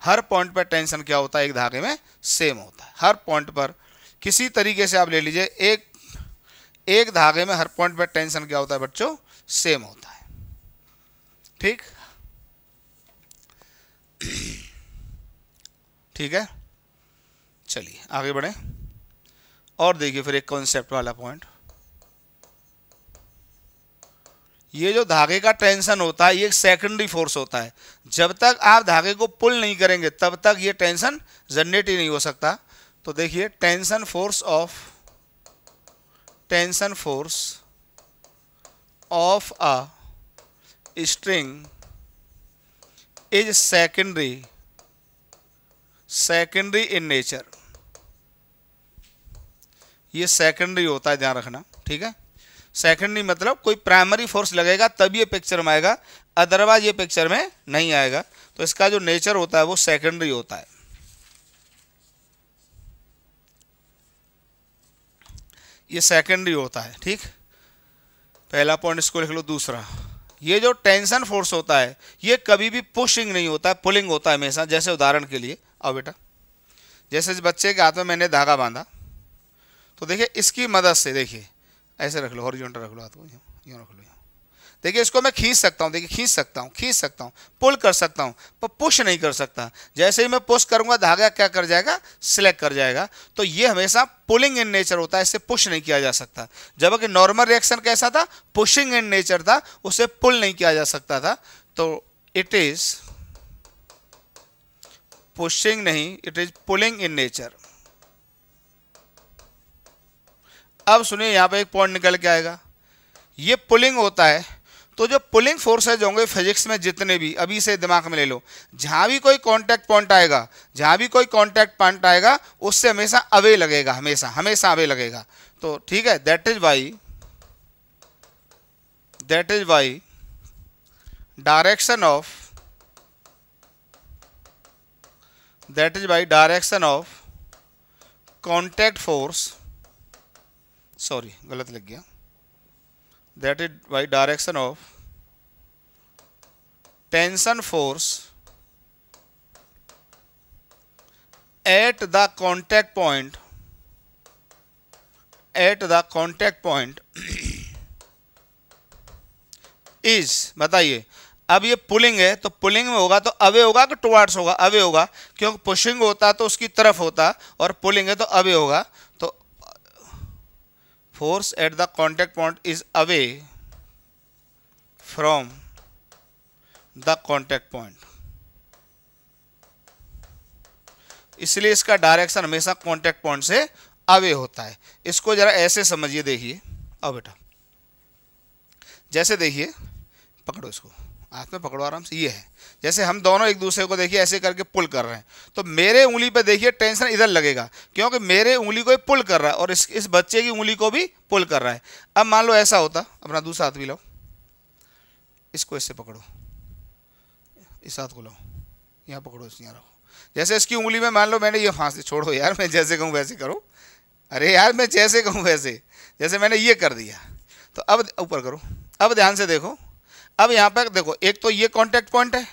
Speaker 1: हर पॉइंट पर टेंशन क्या होता है एक धागे में सेम होता है हर पॉइंट पर किसी तरीके से आप ले लीजिए एक एक धागे में हर पॉइंट पर टेंशन क्या होता है बच्चों सेम होता है ठीक ठीक है चलिए आगे बढ़ें और देखिए फिर एक कॉन्सेप्ट वाला पॉइंट ये जो धागे का टेंशन होता है ये एक सेकेंडरी फोर्स होता है जब तक आप धागे को पुल नहीं करेंगे तब तक ये टेंशन जनरेट ही नहीं हो सकता तो देखिए tension force of tension force of a string is secondary secondary in nature ये सेकेंडरी होता है ध्यान रखना ठीक है सेकेंडरी मतलब कोई प्राइमरी फोर्स लगेगा तब ये पिक्चर में आएगा अदरवाइज ये पिक्चर में नहीं आएगा तो इसका जो नेचर होता है वो सेकेंडरी होता है ये सेकेंडरी होता है ठीक पहला पॉइंट इसको लिख लो दूसरा ये जो टेंशन फोर्स होता है ये कभी भी पुशिंग नहीं होता है पुलिंग होता है हमेशा जैसे उदाहरण के लिए आओ बेटा जैसे बच्चे के हाथ में मैंने धागा बांधा तो देखिए इसकी मदद से देखिए ऐसे रख लो हॉरिजॉन्टल रख लो हाथ को यूँ यूँ रख लो यूँ देखिए इसको मैं खींच सकता हूँ देखिए खींच सकता हूँ खींच सकता हूँ पुल कर सकता हूँ पर पुश नहीं कर सकता जैसे ही मैं पुश करूँगा धागा क्या कर जाएगा सिलेक्ट कर जाएगा तो ये हमेशा पुलिंग इन नेचर होता है इससे पुश नहीं किया जा सकता जबकि नॉर्मल रिएक्शन कैसा था पुशिंग इन नेचर था उसे पुल नहीं किया जा सकता था तो इट इज़ पुशिंग नहीं it is pulling in nature अब सुनिए यहाँ पे एक पॉइंट निकल के आएगा ये पुलिंग होता है तो जो पुलिंग फोर्सेज होंगे फिजिक्स में जितने भी अभी से दिमाग में ले लो जहाँ भी कोई कांटेक्ट पॉइंट आएगा जहाँ भी कोई कांटेक्ट पॉइंट आएगा उससे हमेशा अवे लगेगा हमेशा हमेशा अवे लगेगा तो ठीक है that is Y that is Y direction of that is Y direction of contact force sorry गलत लिख गया that is by direction of tension force at the contact point at the contact point is बताइए अब ये pulling है तो pulling में होगा तो अवे होगा कि टुवार्ड्स होगा अवे होगा क्योंकि पुशिंग होता तो उसकी तरफ होता और पुलिंग है तो अवे होगा force at the contact point is away from the contact point इसलिए इसका डायरेक्शन हमेशा कॉन्टैक्ट पॉइंट से अवे होता है इसको जरा ऐसे समझिए देखिए आओ बेटा जैसे देखिए पकड़ो इसको हाथ में पकड़ो आराम से ये है जैसे हम दोनों एक दूसरे को देखिए ऐसे करके पुल कर रहे हैं तो मेरे उंगली पे देखिए टेंशन इधर लगेगा क्योंकि मेरे उंगली को पुल कर रहा है और इस इस बच्चे की उंगली को भी पुल कर रहा है अब मान लो ऐसा होता अपना दूसरा हाथ भी लाओ इसको इससे पकड़ो इस हाथ को लाओ यहाँ पकड़ो इस यहाँ रखो जैसे इसकी उंगली में मान लो मैंने ये फांस छोड़ो यार मैं जैसे कहूँ वैसे करो अरे यार मैं जैसे कहूँ वैसे जैसे मैंने ये कर दिया तो अब ऊपर करो अब ध्यान से देखो अब यहाँ पर देखो एक तो ये कॉन्टैक्ट पॉइंट है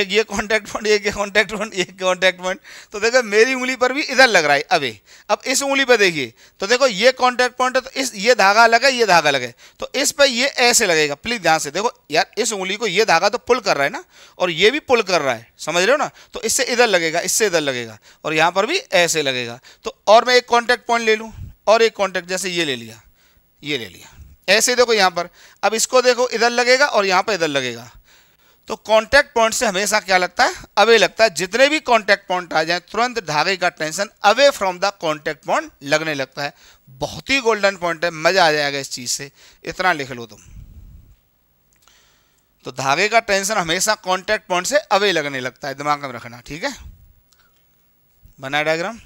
Speaker 1: एक ये कॉन्टैक्ट पॉइंट एक ये कॉन्टैक्ट पॉइंट एक कॉन्टैक्ट पॉइंट तो देखो मेरी उंगली पर भी इधर लग रहा है अबे अब इस उंगली पर देखिए तो देखो ये कॉन्टैक्ट पॉइंट है तो इस ये धागा लगा ये धागा लगे तो इस पर ये ऐसे लगेगा प्लीज ध्यान से देखो यार इस उंगली को ये धागा तो पुल कर रहा है ना और ये भी पुल कर रहा है समझ रहे हो ना तो इससे इधर लगेगा इससे इधर लगेगा और यहाँ पर भी ऐसे लगेगा तो और मैं एक कॉन्टैक्ट पॉइंट ले लूँ और एक कॉन्टैक्ट जैसे ये ले लिया ये ले लिया ऐसे देखो यहाँ पर अब इसको देखो इधर लगेगा और यहाँ पर इधर लगेगा तो कांटेक्ट पॉइंट से हमेशा क्या लगता है अवे लगता है जितने भी कांटेक्ट पॉइंट आ जाए तुरंत धागे का tension away from the contact point लगने लगता है बहुत ही गोल्डन पॉइंट है मजा आ जाएगा इस चीज से इतना लिख लो तुम तो धागे का टेंशन हमेशा कांटेक्ट पॉइंट से अवे लगने लगता है दिमाग में रखना ठीक है बना डायग्राम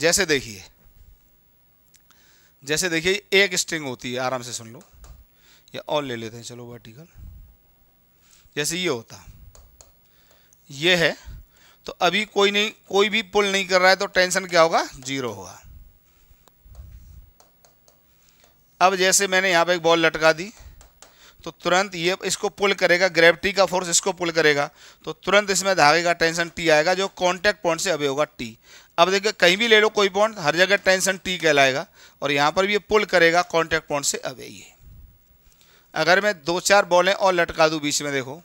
Speaker 1: जैसे देखिए जैसे देखिए एक स्ट्रिंग होती है आराम से सुन लो या और ले लेते हैं चलो वर्टिकल जैसे ये होता ये है तो अभी कोई नहीं कोई भी पुल नहीं कर रहा है तो टेंशन क्या होगा जीरो होगा अब जैसे मैंने यहाँ पे एक बॉल लटका दी तो तुरंत ये इसको पुल करेगा ग्रेविटी का फोर्स इसको पुल करेगा तो तुरंत इसमें धागे का टेंशन टी आएगा जो कांटेक्ट पॉइंट से अभी होगा टी अब देखिए कहीं भी ले लो कोई पॉइंट हर जगह टेंशन टी कहलाएगा और यहाँ पर भी ये पुल करेगा कॉन्टैक्ट पॉइंट से अवे ये अगर मैं दो चार बॉलें और लटका दूँ बीच में देखो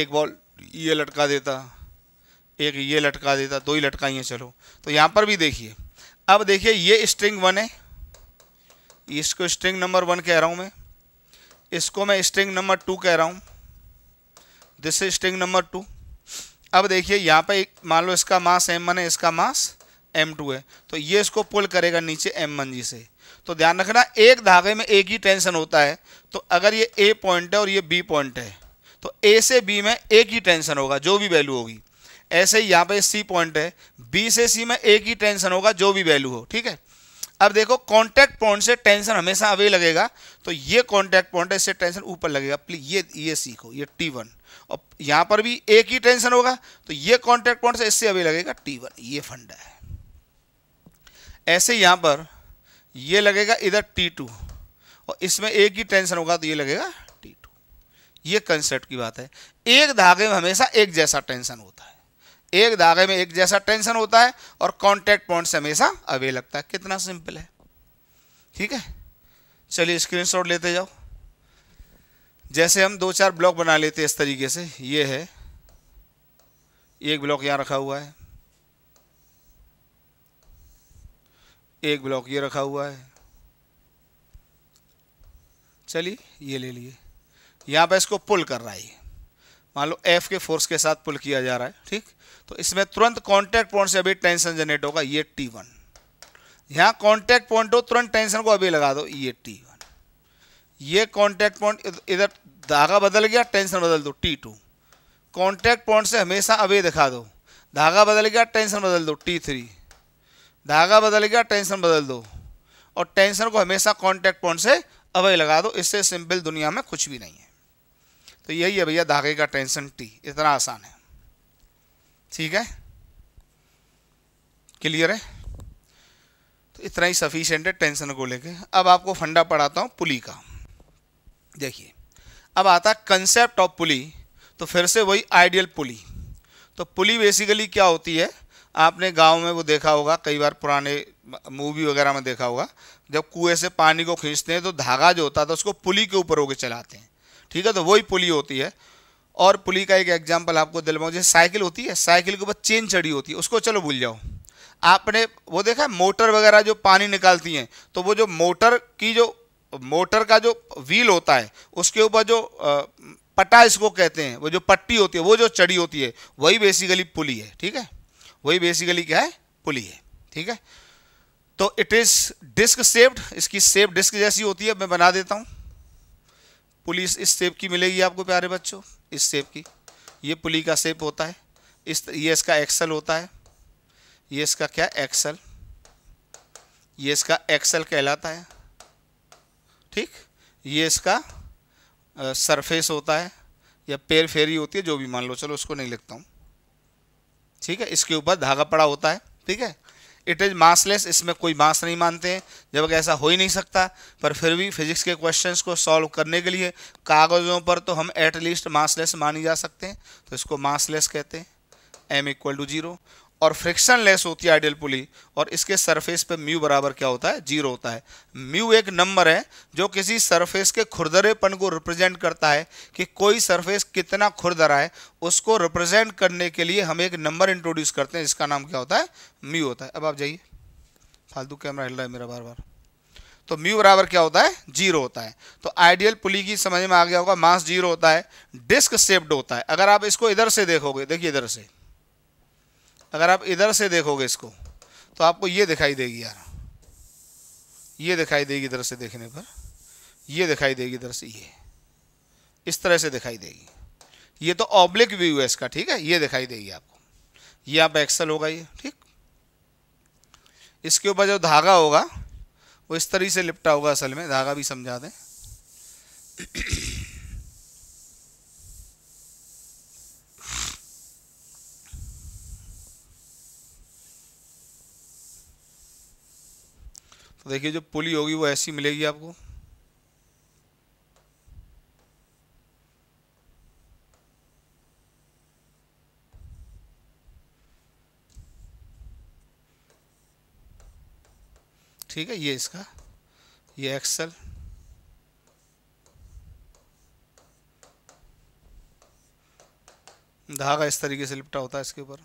Speaker 1: एक बॉल ये लटका देता एक ये लटका देता दो ही लटकाइए चलो तो यहाँ पर भी देखिए अब देखिए ये स्ट्रिंग वन है इसको स्ट्रिंग नंबर वन कह रहा हूँ मैं इसको मैं स्ट्रिंग नंबर टू कह रहा हूँ दिस स्ट्रिंग नंबर टू अब देखिए यहाँ पे मान लो इसका मास एम वन है इसका मास एम टू है तो ये इसको पुल करेगा नीचे एम वन जी से तो ध्यान रखना एक धागे में एक ही टेंशन होता है तो अगर ये ए पॉइंट है और ये बी पॉइंट है तो ए से बी में एक ही टेंशन होगा जो भी वैल्यू होगी ऐसे ही यहाँ पे सी पॉइंट है बी से सी में एक ही टेंशन होगा जो भी वैल्यू हो ठीक है अब देखो कॉन्टैक्ट पॉइंट से टेंशन हमेशा अवे लगेगा तो ये कॉन्टैक्ट पॉइंट है इससे टेंशन ऊपर लगेगा प्लीज ये ये सीखो ये टी वन और यहां पर भी एक ही टेंशन होगा तो ये कॉन्टेक्ट पॉइंट इससे अभी लगेगा टी वन ये फंडा है ऐसे यहां पर ये लगेगा इधर टी टू और इसमें एक ही टेंशन होगा तो ये लगेगा टी टू ये कंसेप्ट की बात है एक धागे में हमेशा एक जैसा टेंशन होता है एक धागे में एक जैसा टेंशन होता है और कॉन्टैक्ट पॉइंट हमेशा अवे लगता है कितना सिंपल है ठीक है चलिए स्क्रीनशॉट लेते जाओ जैसे हम दो चार ब्लॉक बना लेते हैं इस तरीके से ये है एक ब्लॉक यहाँ रखा हुआ है एक ब्लॉक ये रखा हुआ है चलिए ये ले लिए यहाँ पर इसको पुल कर रहा है मान लो एफ के फोर्स के साथ पुल किया जा रहा है ठीक तो इसमें तुरंत कांटेक्ट पॉइंट से अभी टेंशन जनरेट होगा ये टी वन यहाँ कॉन्टैक्ट पॉइंट हो तुरंत टेंशन को अभी लगा दो ये टी ये कॉन्टैक्ट पॉइंट इधर धागा बदल गया टेंशन बदल दो टी टू कॉन्टैक्ट पॉइंट से हमेशा अवे दिखा दो धागा बदल गया टेंशन बदल दो टी थ्री धागा बदल गया टेंशन बदल दो और टेंशन को हमेशा कॉन्टैक्ट पॉइंट से अवे लगा दो इससे सिंपल दुनिया में कुछ भी नहीं है तो यही है भैया धागे का टेंशन टी इतना आसान है ठीक है क्लियर है तो इतना ही सफिशेंट है टेंशन को लेकर अब आपको फंडा पढ़ाता हूँ पुली का देखिए अब आता है कंसेप्ट ऑफ पुली तो फिर से वही आइडियल पुली तो पुली बेसिकली क्या होती है आपने गांव में वो देखा होगा कई बार पुराने मूवी वगैरह में देखा होगा जब कुएं से पानी को खींचते हैं तो धागा जो होता है तो उसको पुली के ऊपर होकर चलाते हैं ठीक है तो वही पुली होती है और पुली का एक एग्जाम्पल आपको दिल में जैसे साइकिल होती है साइकिल के ऊपर चेन चढ़ी होती है उसको चलो भूल जाओ आपने वो देखा है मोटर वगैरह जो पानी निकालती हैं तो वो जो मोटर की जो मोटर का जो व्हील होता है उसके ऊपर जो पट्टा इसको कहते हैं वो जो पट्टी होती है वो जो चढ़ी होती है वही बेसिकली पुली है ठीक है वही बेसिकली क्या है पुली है ठीक है तो इट इज डिस्क सेव्ड इसकी सेप डिस्क जैसी होती है मैं बना देता हूँ पुलिस इस सेप की मिलेगी आपको प्यारे बच्चों इस सेप की ये पुली का सेप होता है इस ये इसका एक्सल होता है ये इसका क्या एक्सल ये इसका एक्सल कहलाता है ठीक ये इसका सरफेस होता है या पेर फेरी होती है जो भी मान लो चलो उसको नहीं लिखता हूँ ठीक है इसके ऊपर धागा पड़ा होता है ठीक है इट इज़ मासलेस इसमें कोई मास नहीं मानते हैं जबकि ऐसा हो ही नहीं सकता पर फिर भी फिजिक्स के क्वेश्चंस को सॉल्व करने के लिए कागज़ों पर तो हम एटलीस्ट मासलेस मानी जा सकते हैं तो इसको मासलेस कहते हैं एम इक्वल टू जीरो और फ्रिक्शन लेस होती है आइडियल पुली और इसके सरफेस पे म्यू बराबर क्या होता है जीरो होता है म्यू एक नंबर है जो किसी सरफेस के खुरदरेपन को रिप्रेजेंट करता है कि कोई सरफेस कितना खुरदरा है उसको रिप्रेजेंट करने के लिए हम एक नंबर इंट्रोड्यूस करते हैं जिसका नाम क्या होता है म्यू होता है अब आप जाइए फालतू कैमरा हिल रहा है मेरा बार बार तो म्यू बराबर क्या होता है जीरो होता है तो आइडियल पुली की समझ में आ गया होगा मास जीरो होता है डिस्क सेप्ड होता है अगर आप इसको इधर से देखोगे देखिए इधर से अगर आप इधर से देखोगे इसको तो आपको ये दिखाई देगी यार ये दिखाई देगी इधर से देखने पर ये दिखाई देगी इधर से ये इस तरह से दिखाई देगी ये तो ऑब्लिक व्यू है इसका ठीक है ये दिखाई देगी आपको ये आप एक्सल होगा ये ठीक इसके ऊपर जो धागा होगा वो इस तरीके से लिपटा होगा असल में धागा भी समझा दें देखिए जो पुली होगी वो ऐसी मिलेगी आपको ठीक है ये इसका ये एक्सल धागा इस तरीके से लिपटा होता है इसके ऊपर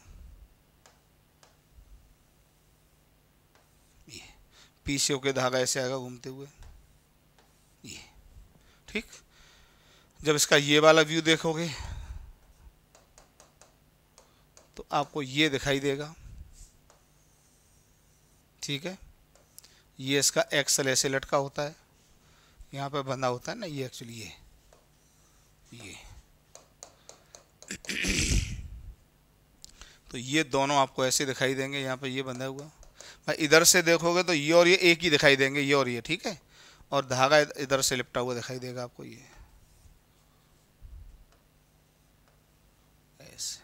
Speaker 1: पीसीओ के धागा ऐसे आएगा घूमते हुए ये ठीक जब इसका ये वाला व्यू देखोगे तो आपको ये दिखाई देगा ठीक है ये इसका एक्सल ऐसे लटका होता है यहाँ पे बंधा होता है ना ये एक्चुअली ये ये तो ये दोनों आपको ऐसे दिखाई देंगे यहाँ पे ये बंधा हुआ हाँ, इधर से देखोगे तो ये और ये एक ही दिखाई देंगे ये और ये ठीक है और धागा इधर से लिपटा हुआ दिखाई देगा आपको ये ऐसे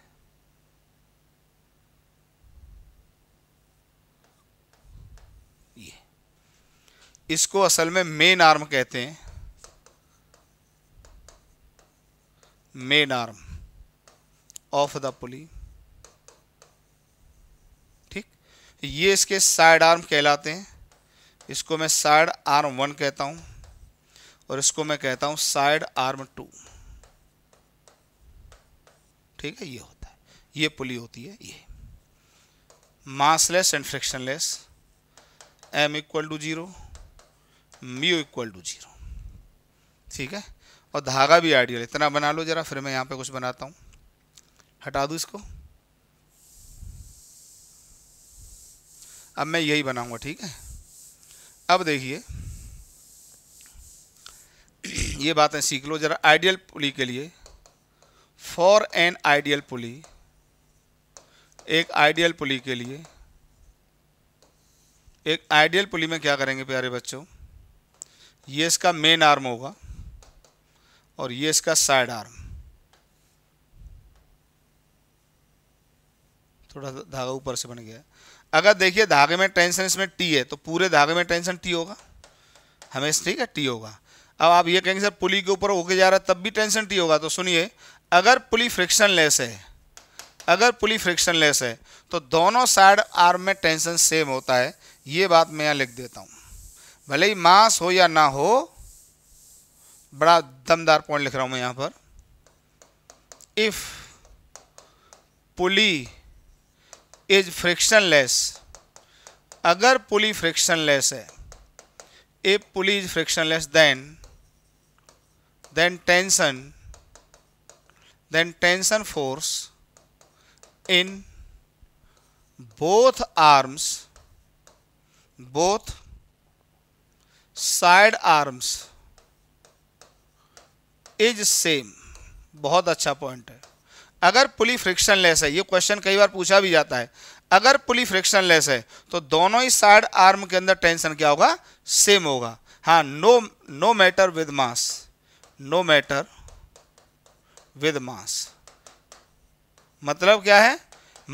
Speaker 1: ये इसको असल में मेन आर्म कहते हैं main arm of the pulley ये इसके साइड आर्म कहलाते हैं इसको मैं साइड आर्म वन कहता हूँ और इसको मैं कहता हूँ साइड आर्म टू ठीक है ये होता है ये पुली होती है ये massless and frictionless M equal to zero mu equal to zero ठीक है और धागा भी आइडियल इतना बना लो जरा फिर मैं यहाँ पे कुछ बनाता हूँ हटा दूँ इसको अब मैं यही बनाऊंगा ठीक है अब देखिए ये बातें सीख लो जरा आइडियल पुली के लिए फॉर एन आइडियल पुली एक आइडियल पुली के लिए एक आइडियल पुली में क्या करेंगे प्यारे बच्चों ये इसका मेन आर्म होगा और ये इसका साइड आर्म थोड़ा धागा ऊपर से बन गया अगर देखिए धागे में टेंशन इसमें टी है तो पूरे धागे में टेंशन टी होगा हमें ठीक है टी होगा अब आप ये कहेंगे सर पुली के ऊपर होके जा रहा है तब भी टेंशन टी होगा तो सुनिए अगर पुली फ्रिक्शन लेस है अगर पुली फ्रिक्शन लेस है तो दोनों साइड आर्म में टेंशन सेम होता है ये बात मैं यहाँ लिख देता हूँ भले ही मास हो या ना हो बड़ा दमदार पॉइंट लिख रहा हूँ मैं यहाँ पर if pulley is friction frictionless अगर पुली फ्रिक्शन फ्रिक्शनलेस है if pulley is frictionless then then tension then tension force in both arms both side arms is same बहुत अच्छा पॉइंट है अगर पुली फ्रिक्शन लेस है ये क्वेश्चन कई बार पूछा भी जाता है अगर पुली फ्रिक्शन लेस है तो दोनों ही साइड आर्म के अंदर टेंशन क्या होगा सेम होगा हाँ no no matter with mass no matter with mass मतलब क्या है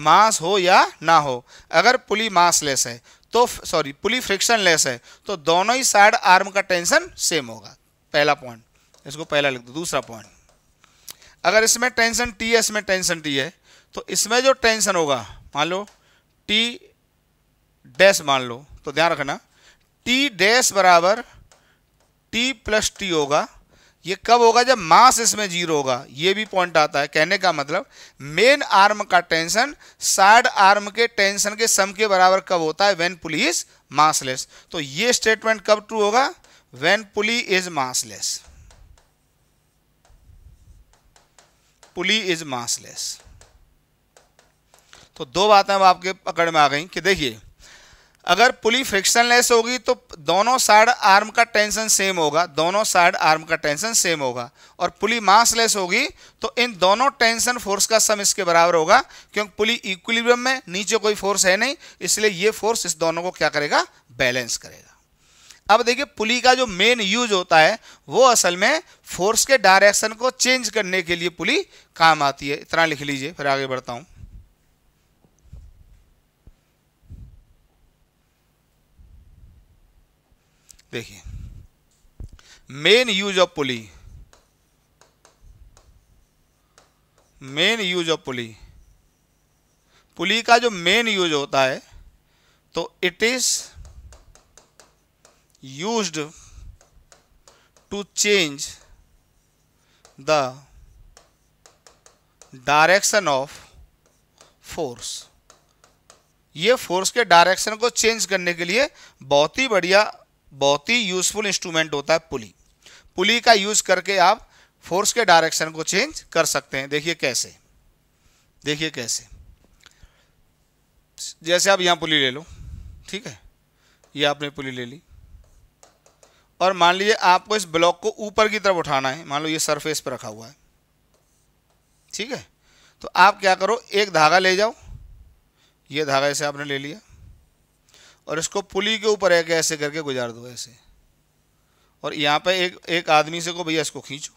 Speaker 1: मास हो या ना हो अगर पुली मास लेस है तो सॉरी पुली फ्रिक्शन लेस है तो दोनों ही साइड आर्म का टेंशन सेम होगा पहला पॉइंट इसको पहला लिख दो दूसरा पॉइंट अगर इसमें टेंशन टी है इसमें टेंशन टी है तो इसमें जो टेंशन होगा मान लो टी डैश मान लो तो ध्यान रखना टी डैश बराबर टी प्लस टी होगा ये कब होगा जब मास इसमें जीरो होगा ये भी पॉइंट आता है कहने का मतलब मेन आर्म का टेंशन साइड आर्म के टेंशन के सम के बराबर कब होता है वेन पुली इज मासलेस तो ये स्टेटमेंट कब ट्रू होगा when pulley is massless pulley is massless तो दो बातें अब आपके पकड़ में आ गई कि देखिए अगर पुली फ्रिक्शनलेस होगी तो दोनों साइड आर्म का टेंशन सेम होगा दोनों साइड आर्म का टेंशन सेम होगा और पुली मासलेस होगी तो इन दोनों टेंशन फोर्स का सम इसके बराबर होगा क्योंकि पुली इक्विलिब्रियम में नीचे कोई फोर्स है नहीं इसलिए ये फोर्स इस दोनों को क्या करेगा बैलेंस करेगा अब देखिए पुली का जो मेन यूज होता है वो असल में फोर्स के डायरेक्शन को चेंज करने के लिए पुली काम आती है इतना लिख लीजिए फिर आगे बढ़ता हूं देखिए main use of pulley main use of pulley pulley का जो मेन यूज होता है तो it is used to change the direction of force ये फोर्स के डायरेक्शन को चेंज करने के लिए बहुत ही बढ़िया बहुत ही यूजफुल इंस्ट्रूमेंट होता है पुली पुली का यूज करके आप फोर्स के डायरेक्शन को चेंज कर सकते हैं देखिए कैसे देखिए कैसे जैसे आप यहाँ पुली ले लो ठीक है ये आपने पुली ले ली और मान लीजिए आपको इस ब्लॉक को ऊपर की तरफ उठाना है मान लो ये सरफेस पर रखा हुआ है ठीक है तो आप क्या करो एक धागा ले जाओ ये धागा ऐसे आपने ले लिया और इसको पुली के ऊपर एक ऐसे करके गुजार दो ऐसे और यहाँ पे एक एक आदमी से को भैया इसको खींचो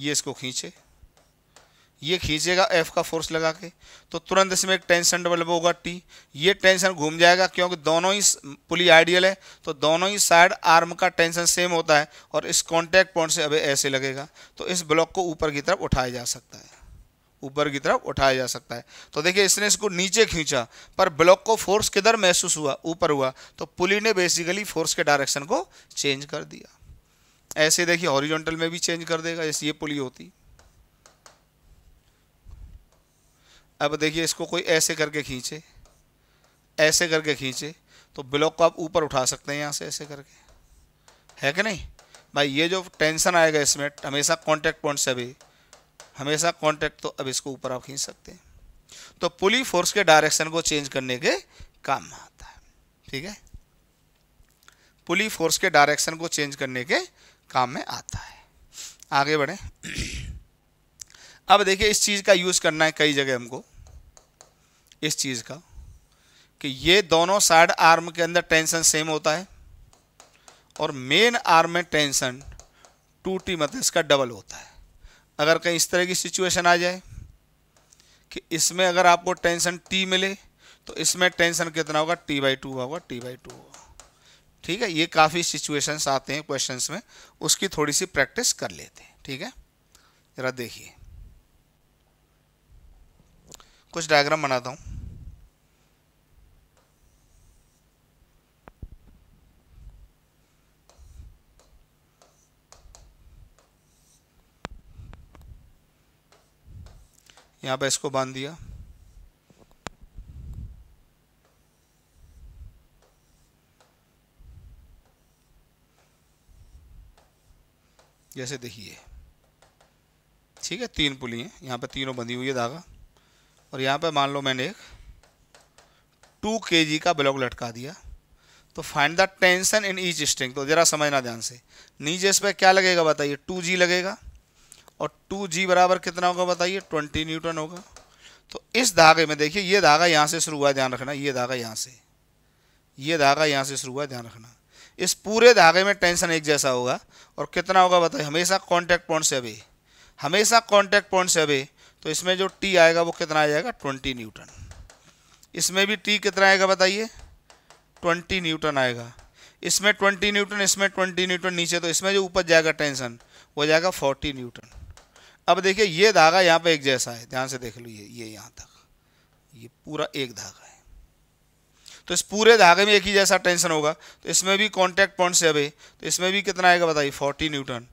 Speaker 1: ये इसको खींचे ये खींचेगा एफ का फोर्स लगा के तो तुरंत इसमें एक टेंशन डेवलप होगा टी ये टेंशन घूम जाएगा क्योंकि दोनों ही पुली आइडियल है तो दोनों ही साइड आर्म का टेंशन सेम होता है और इस कॉन्टैक्ट पॉइंट से अभी ऐसे लगेगा तो इस ब्लॉक को ऊपर की तरफ उठाया जा सकता है ऊपर की तरफ उठाया जा सकता है तो देखिए इसने इसको नीचे खींचा पर ब्लॉक को फोर्स किधर महसूस हुआ ऊपर हुआ तो पुली ने बेसिकली फोर्स के डायरेक्शन को चेंज कर दिया ऐसे देखिए हॉरिजॉन्टल में भी चेंज कर देगा जैसे ये पुली होती अब देखिए इसको कोई ऐसे करके खींचे ऐसे करके खींचे तो ब्लॉक को आप ऊपर उठा सकते हैं यहाँ से ऐसे करके है कि नहीं भाई ये जो टेंशन आएगा इसमें हमेशा कॉन्टैक्ट पॉइंट से अभी हमेशा कॉन्टैक्ट तो अब इसको ऊपर आप खींच सकते हैं तो पुली फोर्स के डायरेक्शन को चेंज करने के काम में आता है ठीक है पुली फोर्स के डायरेक्शन को चेंज करने के काम में आता है आगे बढ़ें [CLEARS THROAT] अब देखिए इस चीज़ का यूज़ करना है कई जगह हमको इस चीज़ का कि ये दोनों साइड आर्म के अंदर टेंशन सेम होता है और मेन आर्म में टेंशन टू टी मतलब इसका डबल होता है अगर कहीं इस तरह की सिचुएशन आ जाए कि इसमें अगर आपको टेंशन टी मिले तो इसमें टेंशन कितना होगा टी बाई टू होगा टी बाई टू होगा ठीक है ये काफ़ी सिचुएशंस आते हैं क्वेश्चंस में उसकी थोड़ी सी प्रैक्टिस कर लेते हैं ठीक है ज़रा देखिए कुछ डायग्राम बनाता हूँ यहाँ पे इसको बांध दिया जैसे देखिए ठीक है तीन पुली हैं यहाँ पे तीनों बंधी हुई है धागा और यहाँ पे मान लो मैंने एक टू के जी का ब्लॉक लटका दिया तो find the tension in each string तो ज़रा समझना ध्यान से नीचे इस पर क्या लगेगा बताइए टू जी लगेगा और टू जी बराबर कितना होगा बताइए ट्वेंटी न्यूटन होगा तो इस धागे में देखिए ये धागा यहाँ से शुरू हुआ ध्यान रखना ये धागा यहाँ से ये धागा यहाँ से शुरू हुआ ध्यान रखना इस पूरे धागे में टेंशन एक जैसा होगा और कितना होगा बताइए हमेशा कॉन्टैक्ट पॉइंट से अभी हमेशा कॉन्टैक्ट पॉइंट से अभी तो इसमें जो टी आएगा वो कितना आ जाएगा ट्वेंटी न्यूटन इसमें भी टी कितना आएगा बताइए ट्वेंटी न्यूटन आएगा इसमें ट्वेंटी न्यूटन इसमें ट्वेंटी न्यूटन नीचे तो इसमें जो ऊपर जाएगा टेंशन वो जाएगा फोर्टी न्यूटन अब देखिए ये धागा यहाँ पे एक जैसा है ध्यान से देख लो ये ये यहाँ तक ये पूरा एक धागा है तो इस पूरे धागे में एक ही जैसा टेंशन होगा तो इसमें भी कॉन्टैक्ट पॉइंट से अभी तो इसमें भी कितना आएगा बताइए फोर्टी न्यूटन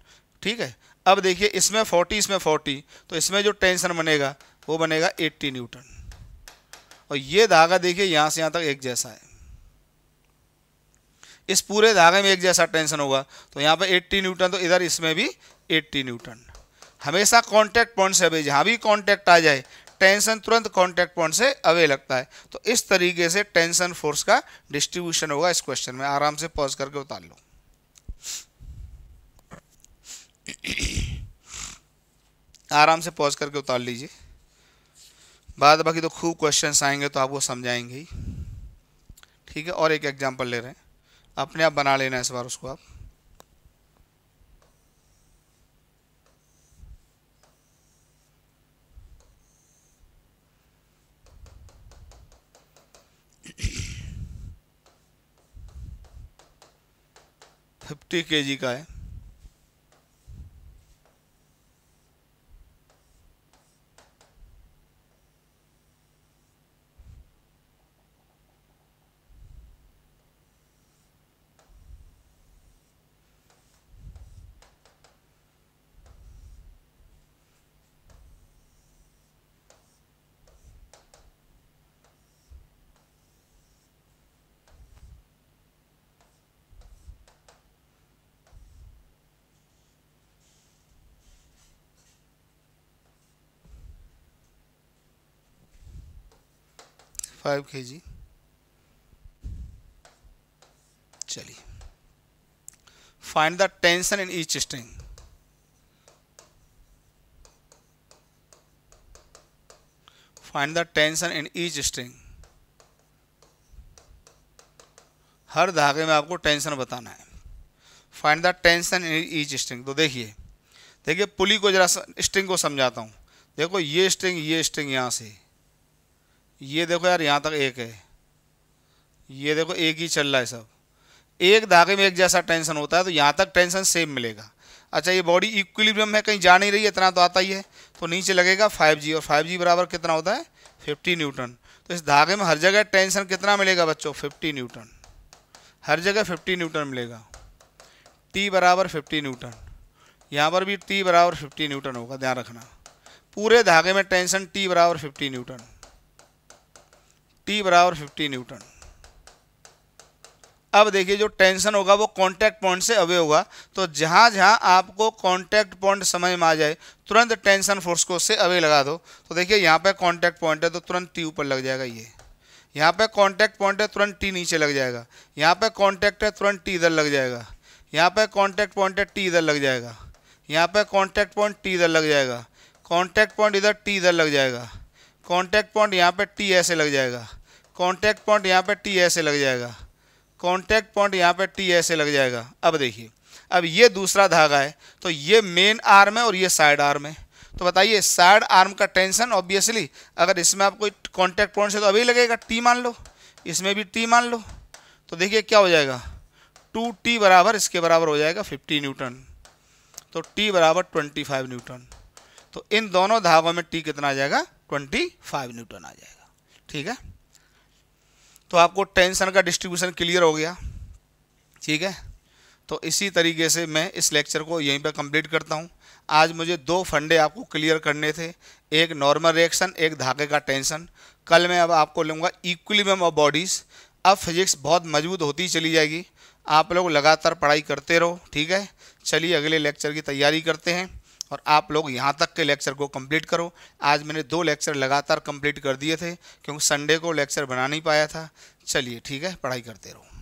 Speaker 1: ठीक है अब देखिए इसमें 40 इसमें 40 तो इसमें जो टेंशन बनेगा वो बनेगा 80 न्यूटन और ये धागा देखिए यहाँ से यहाँ तक एक जैसा है इस पूरे धागे में एक जैसा टेंशन होगा तो यहाँ पर 80 न्यूटन तो इधर इसमें भी 80 न्यूटन हमेशा कांटेक्ट पॉइंट से अभी जहाँ भी कांटेक्ट आ जाए टेंशन तुरंत कॉन्टैक्ट पॉइंट से अवे लगता है तो इस तरीके से टेंशन फोर्स का डिस्ट्रीब्यूशन होगा इस क्वेश्चन में आराम से पॉज करके उतार लो [CLEARS THROAT] आराम से पॉज करके उतार लीजिए बाद बाकी तो खूब क्वेश्चन आएंगे तो आपको समझाएंगे ही ठीक है और एक एग्जाम्पल ले रहे हैं अपने आप बना लेना इस बार उसको आप [CLEARS THROAT] फिफ्टी के जी का है फाइव के जी चलिए find the tension in each string find the tension in each string हर धागे में आपको टेंशन बताना है find the tension in each string तो देखिए देखिए पुली को जरा स्ट्रिंग को समझाता हूँ देखो ये स्ट्रिंग ये स्ट्रिंग यहाँ से ये देखो यार यहाँ तक एक है ये देखो एक ही चल रहा है सब एक धागे में एक जैसा टेंशन होता है तो यहाँ तक टेंशन सेम मिलेगा अच्छा ये बॉडी इक्विलिब्रियम है कहीं जा नहीं रही है इतना तो आता ही है तो नीचे लगेगा 5G और 5G बराबर कितना होता है 50 न्यूटन तो इस धागे में हर जगह टेंशन कितना मिलेगा बच्चों 50 न्यूटन हर जगह 50 न्यूटन मिलेगा टी बराबर 50 न्यूटन यहाँ पर भी टी बराबर 50 न्यूटन होगा ध्यान रखना पूरे धागे में टेंशन टी बराबर 50 न्यूटन टी बराबर फिफ्टी न्यूटन अब देखिए जो टेंशन होगा वो कांटेक्ट पॉइंट से अवे होगा तो जहाँ जहाँ आपको कांटेक्ट पॉइंट समझ में आ जाए तुरंत टेंशन फोर्स को उससे अवे लगा दो तो देखिए यहाँ पे कांटेक्ट पॉइंट है तो तुरंत टी ऊपर लग जाएगा ये यहाँ पे कांटेक्ट पॉइंट है तुरंत टी नीचे लग जाएगा यहाँ पे कांटेक्ट है तुरंत टी इधर लग जाएगा यहाँ पर कॉन्टैक्ट पॉइंट है टी इधर लग जाएगा यहाँ पर कॉन्टैक्ट पॉइंट टी इधर लग जाएगा कॉन्टैक्ट पॉइंट इधर टी इधर लग जाएगा कॉन्टैक्ट पॉइंट यहाँ पे टी ऐसे लग जाएगा कॉन्टैक्ट पॉइंट यहाँ पे टी ऐसे लग जाएगा कॉन्टैक्ट पॉइंट यहाँ पे टी ऐसे लग जाएगा अब देखिए अब ये दूसरा धागा है तो ये मेन आर्म है और ये साइड आर्म है तो बताइए साइड आर्म का टेंशन ऑब्वियसली अगर इसमें आप कोई कॉन्टैक्ट पॉइंट से तो अभी लगेगा टी मान लो इसमें भी टी मान लो तो देखिए क्या हो जाएगा टू टी बराबर इसके बराबर हो जाएगा फिफ्टी न्यूटन तो टी बराबर ट्वेंटी फाइव न्यूटन तो इन दोनों धागों में टी कितना आ जाएगा 25 न्यूटन आ जाएगा ठीक है तो आपको टेंशन का डिस्ट्रीब्यूशन क्लियर हो गया ठीक है तो इसी तरीके से मैं इस लेक्चर को यहीं पर कंप्लीट करता हूँ आज मुझे दो फंडे आपको क्लियर करने थे एक नॉर्मल रिएक्शन एक धागे का टेंशन कल मैं अब आपको लूँगा इक्वलीम ऑफ बॉडीज़ अब फिजिक्स बहुत मजबूत होती चली जाएगी आप लोग लगातार पढ़ाई करते रहो ठीक है चलिए अगले लेक्चर की तैयारी करते हैं और आप लोग यहाँ तक के लेक्चर को कंप्लीट करो आज मैंने दो लेक्चर लगातार कंप्लीट कर दिए थे क्योंकि संडे को लेक्चर बना नहीं पाया था चलिए ठीक है पढ़ाई करते रहो